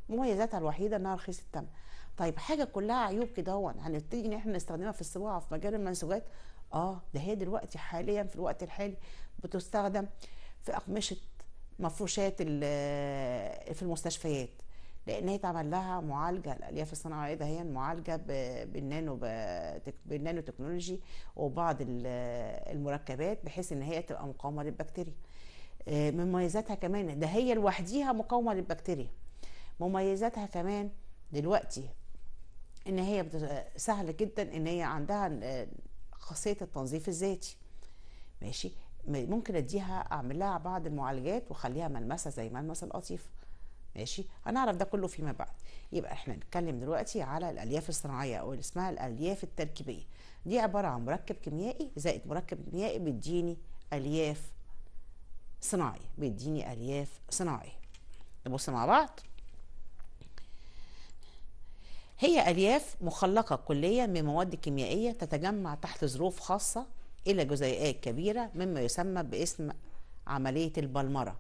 مميزاتها الوحيده انها رخيصه الثمن طيب حاجه كلها عيوب كده هنبتدي يعني ان احنا نستخدمها في الصناعه في مجال المنسوجات اه ده هي دلوقتي حاليا في الوقت الحالي بتستخدم في اقمشه مفروشات في المستشفيات لان هي اتعمل لها معالجه الالياف الصناعيه ده هي معالجه بالنانو بالنانو تكنولوجي وبعض المركبات بحيث ان هي تبقى مقاومه للبكتيريا آه، مميزاتها كمان ده هي لوحديها مقاومه للبكتيريا مميزاتها كمان دلوقتي ان هي سهله جدا ان هي عندها خاصيه التنظيف الذاتي ماشي ممكن اديها اعمل لها بعض المعالجات واخليها ملمسه زي ملمس القطيف ماشي هنعرف ده كله فيما بعد يبقى احنا نتكلم دلوقتي على الالياف الصناعيه او اللي اسمها الالياف التركيبيه دي عباره عن مركب كيميائي زائد مركب كيميائي بيديني الياف صناعي بيديني الياف صناعي نبص مع بعض هي الياف مخلقه كليا من مواد كيميائيه تتجمع تحت ظروف خاصه الى جزيئات كبيره مما يسمى باسم عمليه البلمره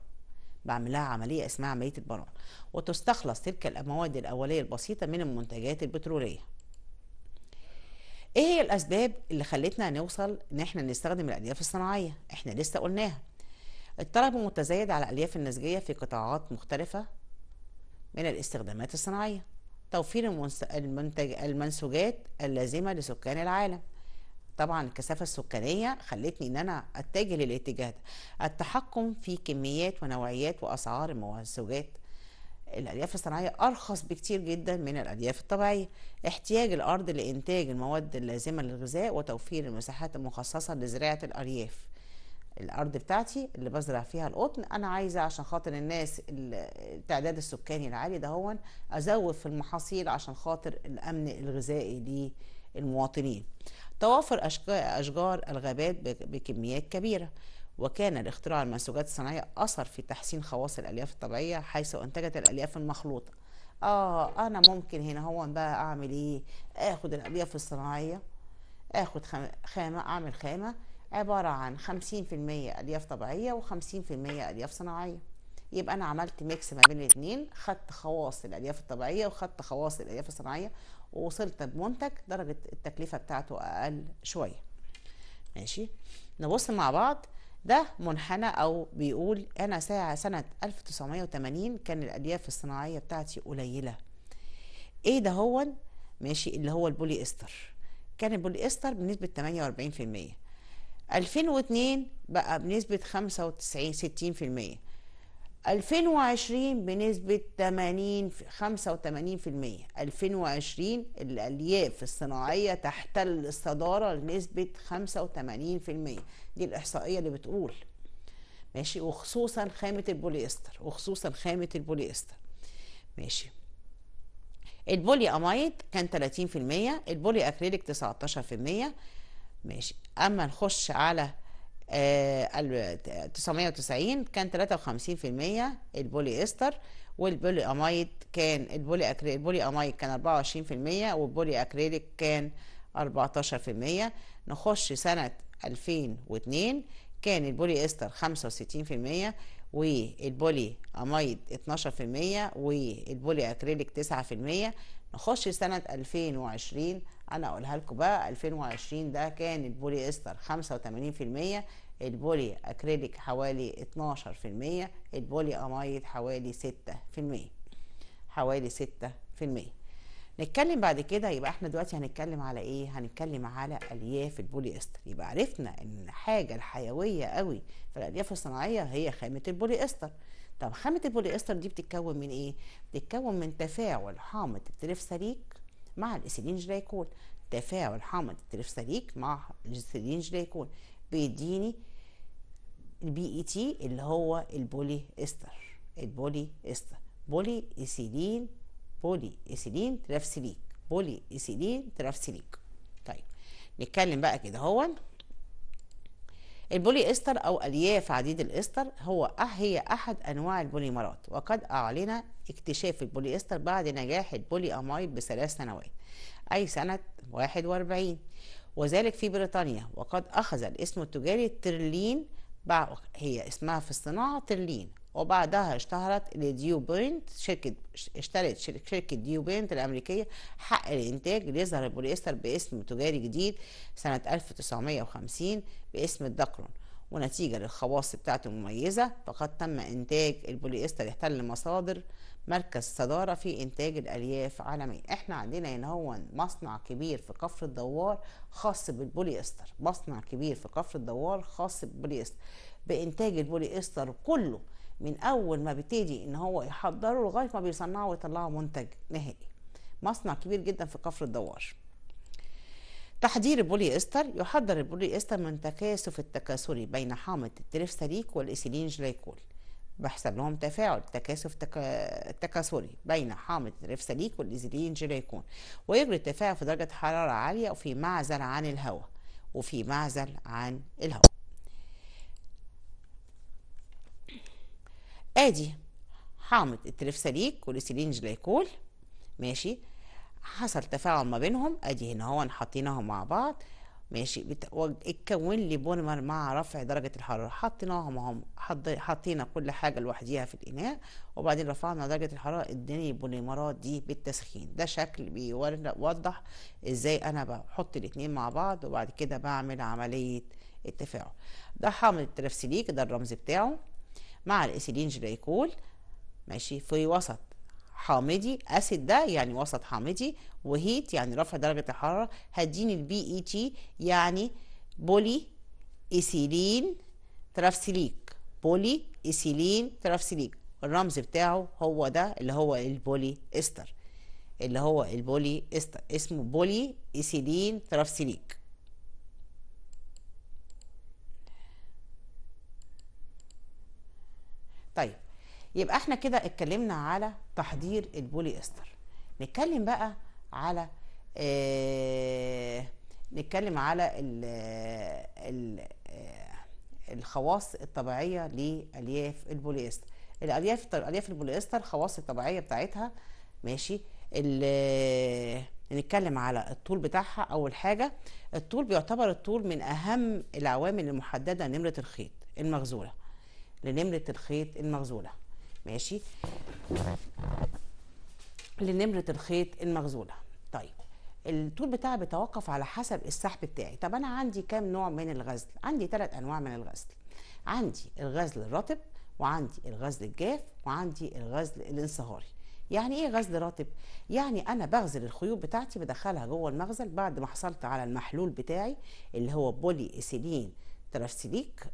بعملها عمليه اسمها عمليه البلمره وتستخلص تلك المواد الاوليه البسيطه من المنتجات البتروليه ايه هي الاسباب اللي خلتنا نوصل ان احنا نستخدم الالياف الصناعيه احنا لسه قلناها الطلب متزايد على الألياف النسجية في قطاعات مختلفة من الاستخدامات الصناعية توفير المنتج المنسوجات اللازمة لسكان العالم طبعا الكثافة السكانية خلتني ان انا اتجه للاتجاه ده التحكم في كميات ونوعيات واسعار المنسوجات الألياف الصناعية أرخص بكتير جدا من الألياف الطبيعية احتياج الأرض لإنتاج المواد اللازمة للغذاء وتوفير المساحات المخصصة لزراعة الأرياف الارض بتاعتي اللي بزرع فيها القطن انا عايزه عشان خاطر الناس التعداد السكاني العالي ده هون ازود في المحاصيل عشان خاطر الامن الغذائي للمواطنين توافر اشجار الغابات بكميات كبيره وكان الاختراع المنسوجات الصناعيه اثر في تحسين خواص الالياف الطبيعيه حيث انتجت الالياف المخلوطه اه انا ممكن هنا هو بقى اعمل ايه اخد الالياف الصناعيه اخد خامه اعمل خامه عبارة عن 50% ألياف طبيعية و50% ألياف صناعية يبقى أنا عملت ميكس ما بين الاتنين خدت خواص الألياف الطبيعية وخدت خواص الألياف الصناعية ووصلت بمنتج درجة التكلفة بتاعته أقل شوية ماشي نبص مع بعض ده منحنى أو بيقول أنا ساعة سنة 1980 كان الألياف الصناعية بتاعتي قليلة إيه ده هو ماشي اللي هو البولي إستر كان البولي إستر بنسبة 48% 2002 بقى بنسبة 95 60 في المية 2020 بنسبة 80 85 في المية 2020 الألياف الصناعية تحتل الصدارة لنسبة 85 في المية دي الإحصائية اللي بتقول ماشي وخصوصا خامة البوليستر وخصوصا خامة البوليستر ماشي البولي امايد كان 30% البولي اكريليك 19% ماشي اما نخش على آه 990 كان 53% البولي استر والبولي امايد كان البولي أكري البولي امايد كان 24% والبولي اكريليك كان 14% نخش سنة 2002 كان البولي استر 65% والبولي امايد 12% والبولي اكريليك 9% نخش سنة 2020 انا اقولها لكم بقى 2020 ده كان البولي استر 85% البولي اكريليك حوالي 12% البولي امايد حوالي 6% حوالي 6% نتكلم بعد كده يبقى احنا دلوقتي هنتكلم على ايه هنتكلم على الياف البولي استر يبقى عرفنا ان الحاجه الحيويه قوي في الالياف الصناعيه هي خامه البولي استر طب خامه البولي استر دي بتتكون من ايه بتتكون من تفاعل حامض تريفساليك مع الاسيلين جليكول تفاعل حامض التريفساليك مع الاسيلين جليكول بيديني البي اي تي e اللي هو البولي استر البولي استر بولي اسيلين بولي اسيلين ترافسيليك بولي اسيلين ترافسيليك طيب نتكلم بقى كده هون البولي استر أو ألياف عديد الإستر هو أه- هي أحد أنواع البوليمرات وقد أعلن اكتشاف البولي استر بعد نجاح البولي أمايد بثلاث سنوات أي سنة 41 وذلك في بريطانيا وقد أخذ الاسم التجاري ترلين هي اسمها في الصناعة ترلين وبعدها اشتهرت لديو بوينت شركة اشترت شركة ديو بوينت الأمريكية حق الإنتاج ليظهر البوليستر باسم تجاري جديد سنة 1950 باسم الدكرون ونتيجة للخواص بتاعته المميزة فقد تم إنتاج البوليستر يحتل مصادر مركز صدارة في إنتاج الألياف عالميا إحنا عندنا هنا هو مصنع كبير في كفر الدوار خاص بالبوليستر مصنع كبير في كفر الدوار خاص بالبوليستر بإنتاج البوليستر كله من اول ما بيبتدي ان هو يحضره لغايه ما بيصنعه ويطلعه منتج نهائي مصنع كبير جدا في كفر الدوار تحضير البولي استر يحضر البولي استر من تكاثف التكاثري بين حامض التريفسريك والاسيلين جليكول بحسب لهم تفاعل تكاثف تك... تكاثري بين حامض التريفسريك والاسيلين جليكول ويجري التفاعل في درجة حرارة عالية وفي معزل عن الهواء وفي معزل عن الهواء ادي حامض التريفساليك والاسيلين جليكول ماشي حصل تفاعل ما بينهم ادي هنا هو حطيناهم مع بعض ماشي اتكون لي بوليمر مع رفع درجة الحرارة حطيناهم هم حطينا كل حاجة لوحديها في الإناء وبعدين رفعنا درجة الحرارة اداني البوليمرات دي بالتسخين ده شكل بيوضح ازاي أنا بحط الاثنين مع بعض وبعد كده بعمل عملية التفاعل ده حامض الترفسيليك ده الرمز بتاعه مع الاسيلين جليكول ماشي في وسط حامضي اسيد ده يعني وسط حامضي وهيت يعني رفع درجه الحراره هديني البي اي تي e يعني بولي ايثيلين ترافسيليك بولي ايثيلين ترافسيليك الرمز بتاعه هو ده اللي هو البولي استر اللي هو البولي استر اسمه بولي ايثيلين ترافسيليك طيب يبقى احنا كده اتكلمنا على تحضير البولي استر نتكلم بقى على آه نتكلم على ال ال آه، الخواص الطبيعيه لالياف البوليستر الالياف الالياف طيب، البوليستر الخواص الطبيعيه بتاعتها ماشي آه، نتكلم على الطول بتاعها اول حاجه الطول بيعتبر الطول من اهم العوامل المحدده نمره الخيط المغزوله لنمرة الخيط المخزولة ماشي لنمرة الخيط المخزولة طيب الطول بتاعي بيتوقف على حسب السحب بتاعي طب انا عندي كام نوع من الغزل عندي ثلاث انواع من الغزل عندي الغزل الرطب وعندي الغزل الجاف وعندي الغزل الانصهاري يعني ايه غزل رطب يعني انا بغزل الخيوط بتاعتي بدخلها جوه المغزل بعد ما حصلت على المحلول بتاعي اللي هو بولي ايثيلين ترسيليك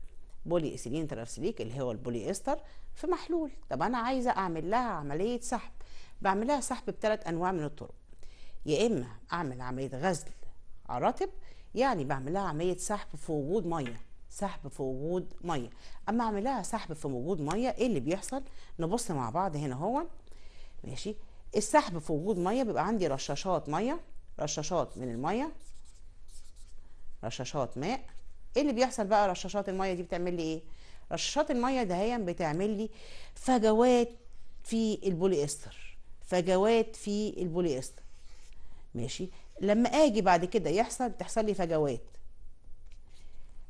بولي إيثيلين ترافسيليك اللي هو البولي إستر في محلول طب أنا عايزة أعمل لها عملية سحب بعمل لها سحب بثلاث أنواع من الطرق يا إما أعمل عملية غزل عراتب يعني بعمل لها عملية سحب في وجود مية سحب في وجود ميه اما اعمل لها سحب في وجود ميه ايه اللي بيحصل نبص مع بعض هنا هو ماشي السحب في وجود ميه بيبقى عندي رشاشات ميه رشاشات من الميه رشاشات ماء ايه اللي بيحصل بقى رشاشات الميه دي بتعمل لي ايه رشاشات الميه ده هي بتعمل لي فجوات في البوليستر فجوات في البوليستر ماشي لما اجي بعد كده يحصل بتحصل لي فجوات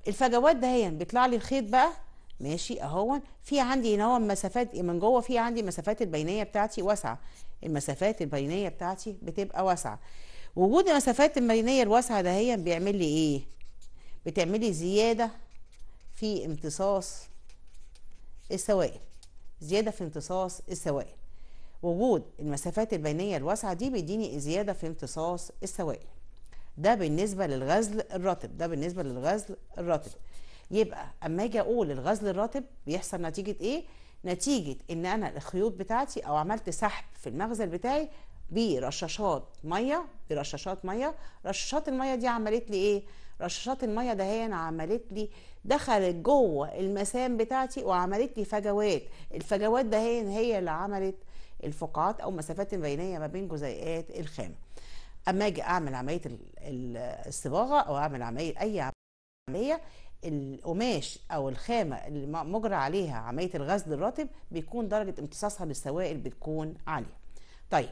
الفجوات ده هي بيطلع لي الخيط بقى ماشي اهون في عندي هنا مسافات من جوه في عندي مسافات البينيه بتاعتي واسعه المسافات البينيه بتاعتي بتبقى واسعه وجود المسافات البينيه الواسعه ده هي بيعمل لي ايه بتعملي زياده في امتصاص السوائل زياده في امتصاص السوائل وجود المسافات البينيه الواسعه دي بيديني زياده في امتصاص السوائل ده بالنسبه للغزل الرطب ده بالنسبه للغزل الرطب يبقى اما اجي اقول الغزل الرطب بيحصل نتيجه ايه نتيجه ان انا الخيوط بتاعتي او عملت سحب في المخزن بتاعي برشاشات ميه برشاشات ميه رشاشات الميه دي عملت لي ايه رشاشات الميه دهيا عملت لي دخلت جوه المسام بتاعتي وعملت لي فجوات الفجوات ده هي اللي عملت الفقاعات او مسافات بينيه ما بين جزيئات الخام اما اجي اعمل عمليه الصباغه او اعمل عمليه اي عمليه القماش او الخامه اللي مجرى عليها عمليه الغزل الرطب بيكون درجه امتصاصها للسوائل بتكون عاليه طيب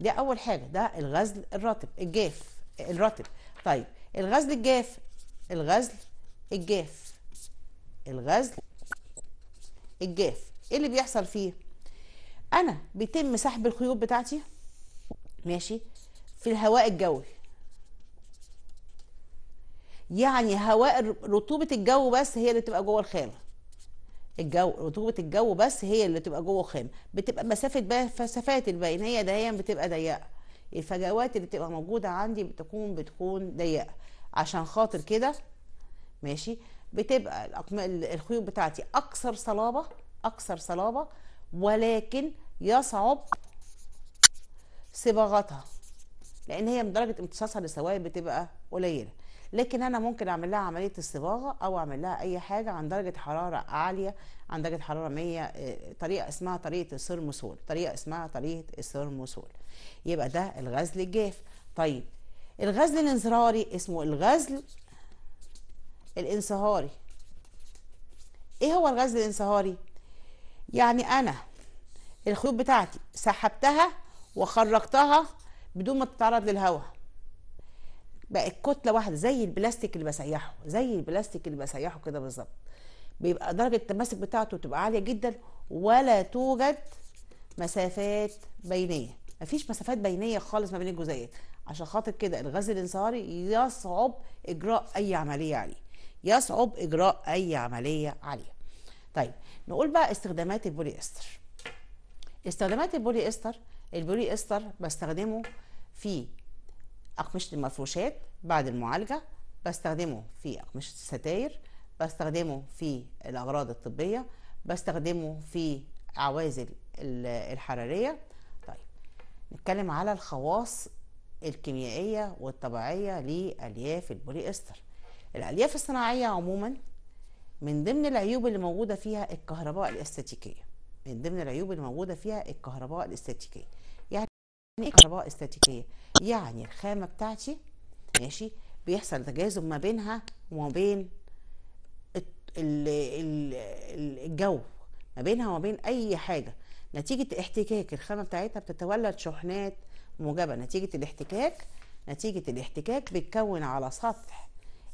ده اول حاجه ده الغزل الرطب الجاف الرطب طيب الغزل الجاف الغزل الجاف الغزل الجاف ايه اللي بيحصل فيه انا بيتم سحب الخيوط بتاعتي ماشي في الهواء الجوي يعني هواء رطوبة الجو بس هي اللي تبقى جوه الخامة الجو رطوبة الجو بس هي اللي تبقى جوه الخامة بتبقى مسافة مسافات الباين هي دهيا بتبقى ضيقة الفجوات اللي بتبقى موجوده عندي بتكون بتكون ضيقه عشان خاطر كده ماشي بتبقى الخيوط بتاعتي اكثر صلابه اكثر صلابه ولكن يصعب صباغتها لان هي من درجه امتصاصها للسوائل بتبقى قليله لكن انا ممكن اعمل لها عمليه الصباغه او اعمل لها اي حاجه عن درجه حراره عاليه عن درجه حراره 100 آه، طريقه اسمها طريقه الثرموسول طريقه اسمها طريقه الثرموسول يبقى ده الغزل الجاف طيب الغزل الانصهاري اسمه الغزل الانصهاري ايه هو الغزل الانصهاري يعني انا الخيوط بتاعتي سحبتها وخرجتها بدون ما تتعرض للهواء بقت كتله واحده زي البلاستيك اللي بسيحه زي البلاستيك اللي بسيحه كده بالظبط بيبقى درجه التماسك بتاعته تبقى عاليه جدا ولا توجد مسافات بينيه مفيش مسافات بينيه خالص ما بين الجزيئات عشان خاطر كده الغاز الانصهاري يصعب اجراء اي عمليه عليه يصعب اجراء اي عمليه عليه طيب نقول بقى استخدامات البولي استر استخدامات البولي استر البولي استر بستخدمه في أقمشة المفروشات بعد المعالجة بستخدمه في أقمشة الستاير بستخدمه في الأغراض الطبية بستخدمه في عوازل الحرارية طيب نتكلم على الخواص الكيميائية والطبيعية لألياف البوليستر الألياف الصناعية عموما من ضمن العيوب اللي موجودة فيها الكهرباء الاستاتيكية من ضمن العيوب اللي موجودة فيها الكهرباء الاستاتيكية يعني ايه كهرباء استاتيكيه يعني الخامه بتاعتي ماشي بيحصل تجاذب ما بينها وما بين الجو ما بينها وما بين اي حاجه نتيجه احتكاك الخامه بتاعتها بتتولد شحنات موجبه نتيجه الاحتكاك نتيجه الاحتكاك بتكون على سطح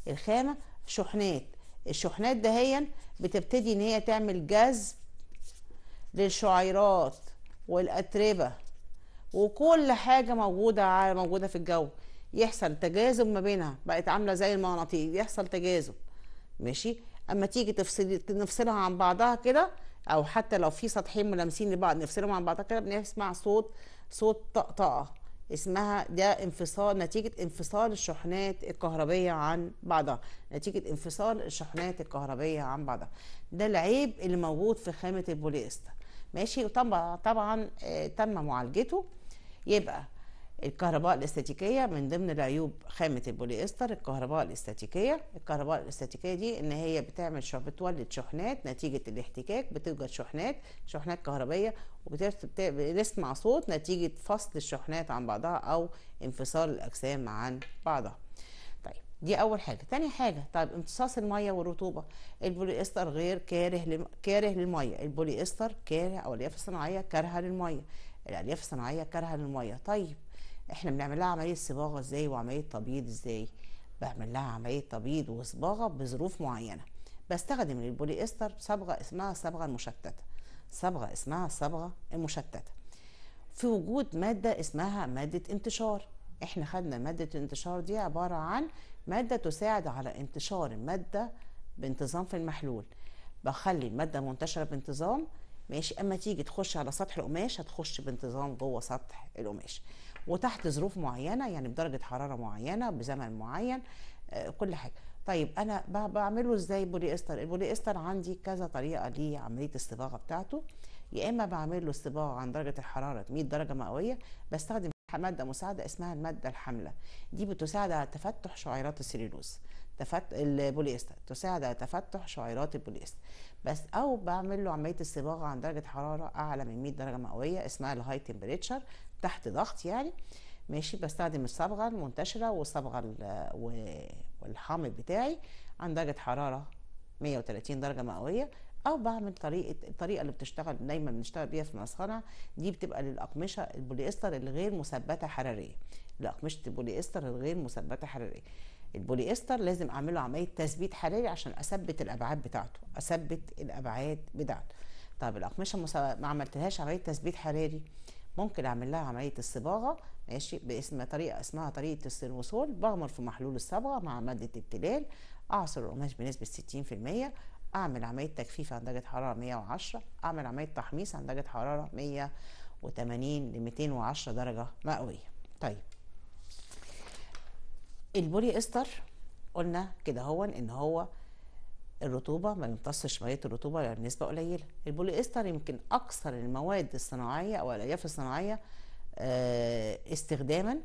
الخامه شحنات الشحنات دهيا بتبتدي ان هي تعمل جذب للشعيرات والاتربه وكل حاجه موجوده على موجوده في الجو يحصل تجاذب ما بينها بقت عامله زي المغناطيس يحصل تجاذب ماشي اما تيجي تفصل نفصلها عن بعضها كده او حتى لو في سطحين ملامسين لبعض نفصلهم عن بعضها كده بنسمع صوت صوت طقطقه اسمها ده انفصال نتيجة انفصال الشحنات الكهربية عن بعضها نتيجة انفصال الشحنات الكهربية عن بعضها ده العيب اللي موجود في خامة البوليستر ماشي طبعا طبعا آه، تم معالجته يبقى الكهرباء الاستاتيكيه من ضمن العيوب خامه البوليستر الكهرباء الاستاتيكيه الكهرباء الاستاتيكيه دي ان هي بتعمل بتولد شحنات نتيجه الاحتكاك بتوجد شحنات شحنات كهربيه وبتسمع صوت نتيجه فصل الشحنات عن بعضها او انفصال الاجسام عن بعضها طيب دي اول حاجه تاني حاجه طيب امتصاص الميه والرطوبه البوليستر غير كاره كاره للميه البوليستر كاره او الالياف الصناعيه كارهه للميه الالياف الصناعيه كارهه للميه طيب احنا بنعمل لها عمليه صباغه ازاي وعمليه تبييض ازاي بعمل لها عمليه تبييض وصباغه بظروف معينه بستخدم البولي استر صبغه اسمها صبغه المشتته صبغه اسمها الصبغه المشتته في وجود ماده اسمها ماده انتشار احنا خدنا ماده الانتشار دي عباره عن ماده تساعد على انتشار الماده بانتظام في المحلول بخلي الماده منتشره بانتظام ماشي اما تيجي تخش على سطح القماش هتخش بانتظام جوه سطح القماش وتحت ظروف معينه يعني بدرجه حراره معينه بزمن معين آه، كل حاجه طيب انا بعمله ازاي بولي استر البولي استر عندي كذا طريقه ليه عمليه الصباغه بتاعته يا اما بعمل له الصباغه عن درجه الحراره 100 درجه مئويه بستخدم ماده مساعده اسمها الماده الحامله دي بتساعد على تفتح شعيرات السليلوز تفتح البوليستر تساعد على تفتح شعيرات البوليستر بس او بعمل له عمليه الصباغه عن درجه حراره اعلى من 100 درجه مئويه اسمها الهاي تمبريتشر تحت ضغط يعني ماشي بستخدم الصبغه المنتشره والصبغه والحامض بتاعي عن درجه حراره 130 درجه مئويه او بعمل طريقه الطريقه اللي بتشتغل دايما بنشتغل بيها في مصانع دي بتبقى للاقمشه البوليستر الغير مثبته حراريه لاقمشه البوليستر الغير مثبته حراريه البولي استر لازم اعمله عمليه تثبيت حراري عشان اثبت الابعاد بتاعته اثبت الابعاد بتاعته طب الاقمشه ما عملتلهاش عمليه تثبيت حراري ممكن اعمل لها عمليه الصباغه ماشي باسم طريقه اسمها طريقه السيروسول بغمر في محلول الصبغه مع ماده ابتلال اعصر القماش بنسبه 60% اعمل عمليه تجفيف عند درجه حراره 110 اعمل عمليه تحميص عند درجه حراره 180 ل 210 درجه مئويه طيب البولي استر قلنا كده هو ان هو الرطوبه ما بيمتصش ميه الرطوبه بنسبه يعني قليله البولي استر يمكن اكثر المواد الصناعيه او الالياف الصناعيه آه، استخداما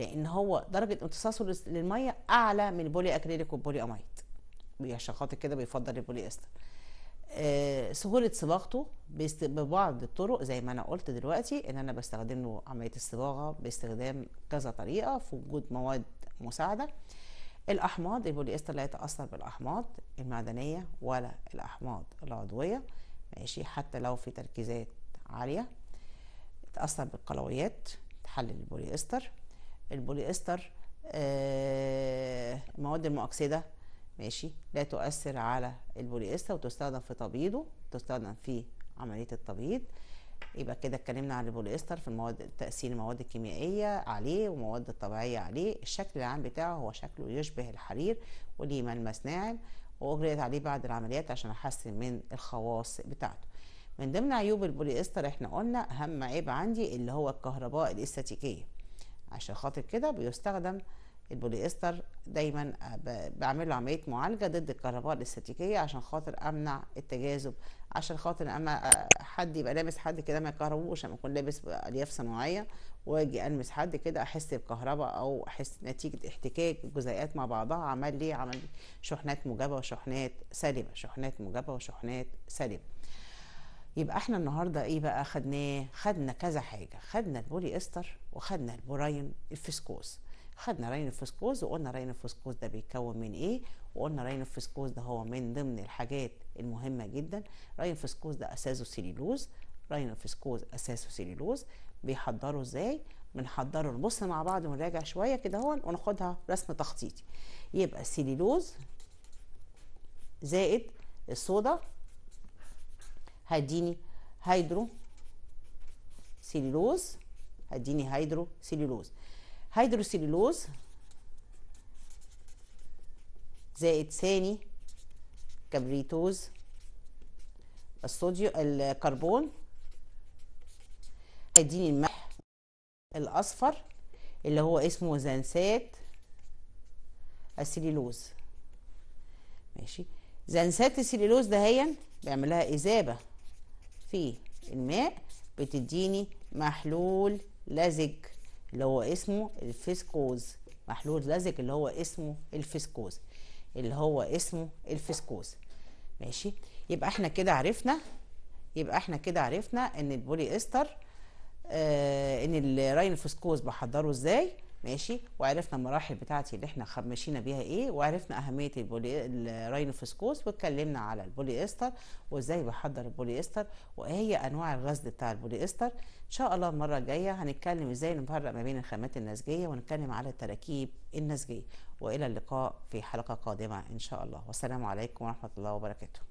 لان هو درجه امتصاصه للميه اعلى من البولي اكريليك والبولي امايد عشان خاطر كده بيفضل البولي استر آه، سهولة صباغته ببعض الطرق زي ما انا قلت دلوقتي ان انا بستخدم له عملية الصباغة باستخدام كذا طريقة في وجود مواد مساعدة الاحماض البوليستر لا يتأثر بالاحماض المعدنية ولا الاحماض العضوية ماشي حتى لو في تركيزات عالية تأثر بالقلويات تحلل البوليستر البوليستر آه المواد المؤكسدة ماشي لا تؤثر على البوليستر وتستخدم في تبييضه تستخدم في عملية التبييض يبقى كده اتكلمنا عن البوليستر في المواد تأثير المواد الكيميائية عليه ومواد الطبيعية عليه الشكل العام بتاعه هو شكله يشبه الحرير وليه ملمس ناعم وأجريت عليه بعض العمليات عشان أحسن من الخواص بتاعته من ضمن عيوب البوليستر احنا قلنا أهم عيب عندي اللي هو الكهرباء الاستاتيكية عشان خاطر كده بيستخدم البوليستر دايما آه، بعمله عمليه معالجه ضد الكهرباء الاستاتيكيه عشان خاطر امنع التجاذب عشان خاطر اما آه، حد يبقى لامس حد كده ما يكهربوش اما اكون لابس الياف صناعيه واجي المس حد كده احس بكهرباء او احس نتيجه احتكاك الجزيئات مع بعضها عمل لي عمل شحنات موجبه وشحنات سالبه شحنات موجبه وشحنات سالبه يبقى احنا النهارده ايه بقى خدناه خدنا كذا حاجه خدنا البولي استر وخدنا البوراين الفسكوس خدنا رين وقلنا رين ده بيتكون من ايه وقلنا رين ده هو من ضمن الحاجات المهمه جدا رين ده اساسه سيلولوز رين اساسه سيلولوز بيحضره ازاي بنحضره نبص مع بعض ونراجع شويه كده اهو وناخدها رسم تخطيطي يبقى السيلولوز زائد الصودا هيديني هيدرو سيلولوز هيديني هيدرو سيلولوز هيدروسيلولوز زائد ثاني كبريتوز الصوديو الكربون اديني الملح الاصفر اللي هو اسمه زنسات السليلوز ماشي زنسات السليلوز هي بيعملها اذابه في الماء بتديني محلول لزج اللي هو اسمه الفيسكوز محلول لزج اللي هو اسمه الفيسكوز اللي هو اسمه الفيسكوز ماشي يبقى احنا كده عرفنا يبقى احنا كده عرفنا ان البولي استر آه ان الراين فيسكوز بحضره ازاي ماشي وعرفنا المراحل بتاعتي اللي احنا مشينا بيها ايه وعرفنا اهميه البولي الراين فسكوز واتكلمنا على البولي استر وازاي بحضر استر وايه هي انواع الغزل بتاع البولي استر ان شاء الله المره الجايه هنتكلم ازاي نفرق ما بين الخامات النسجيه ونتكلم على التراكيب النسجيه والى اللقاء في حلقه قادمه ان شاء الله والسلام عليكم ورحمه الله وبركاته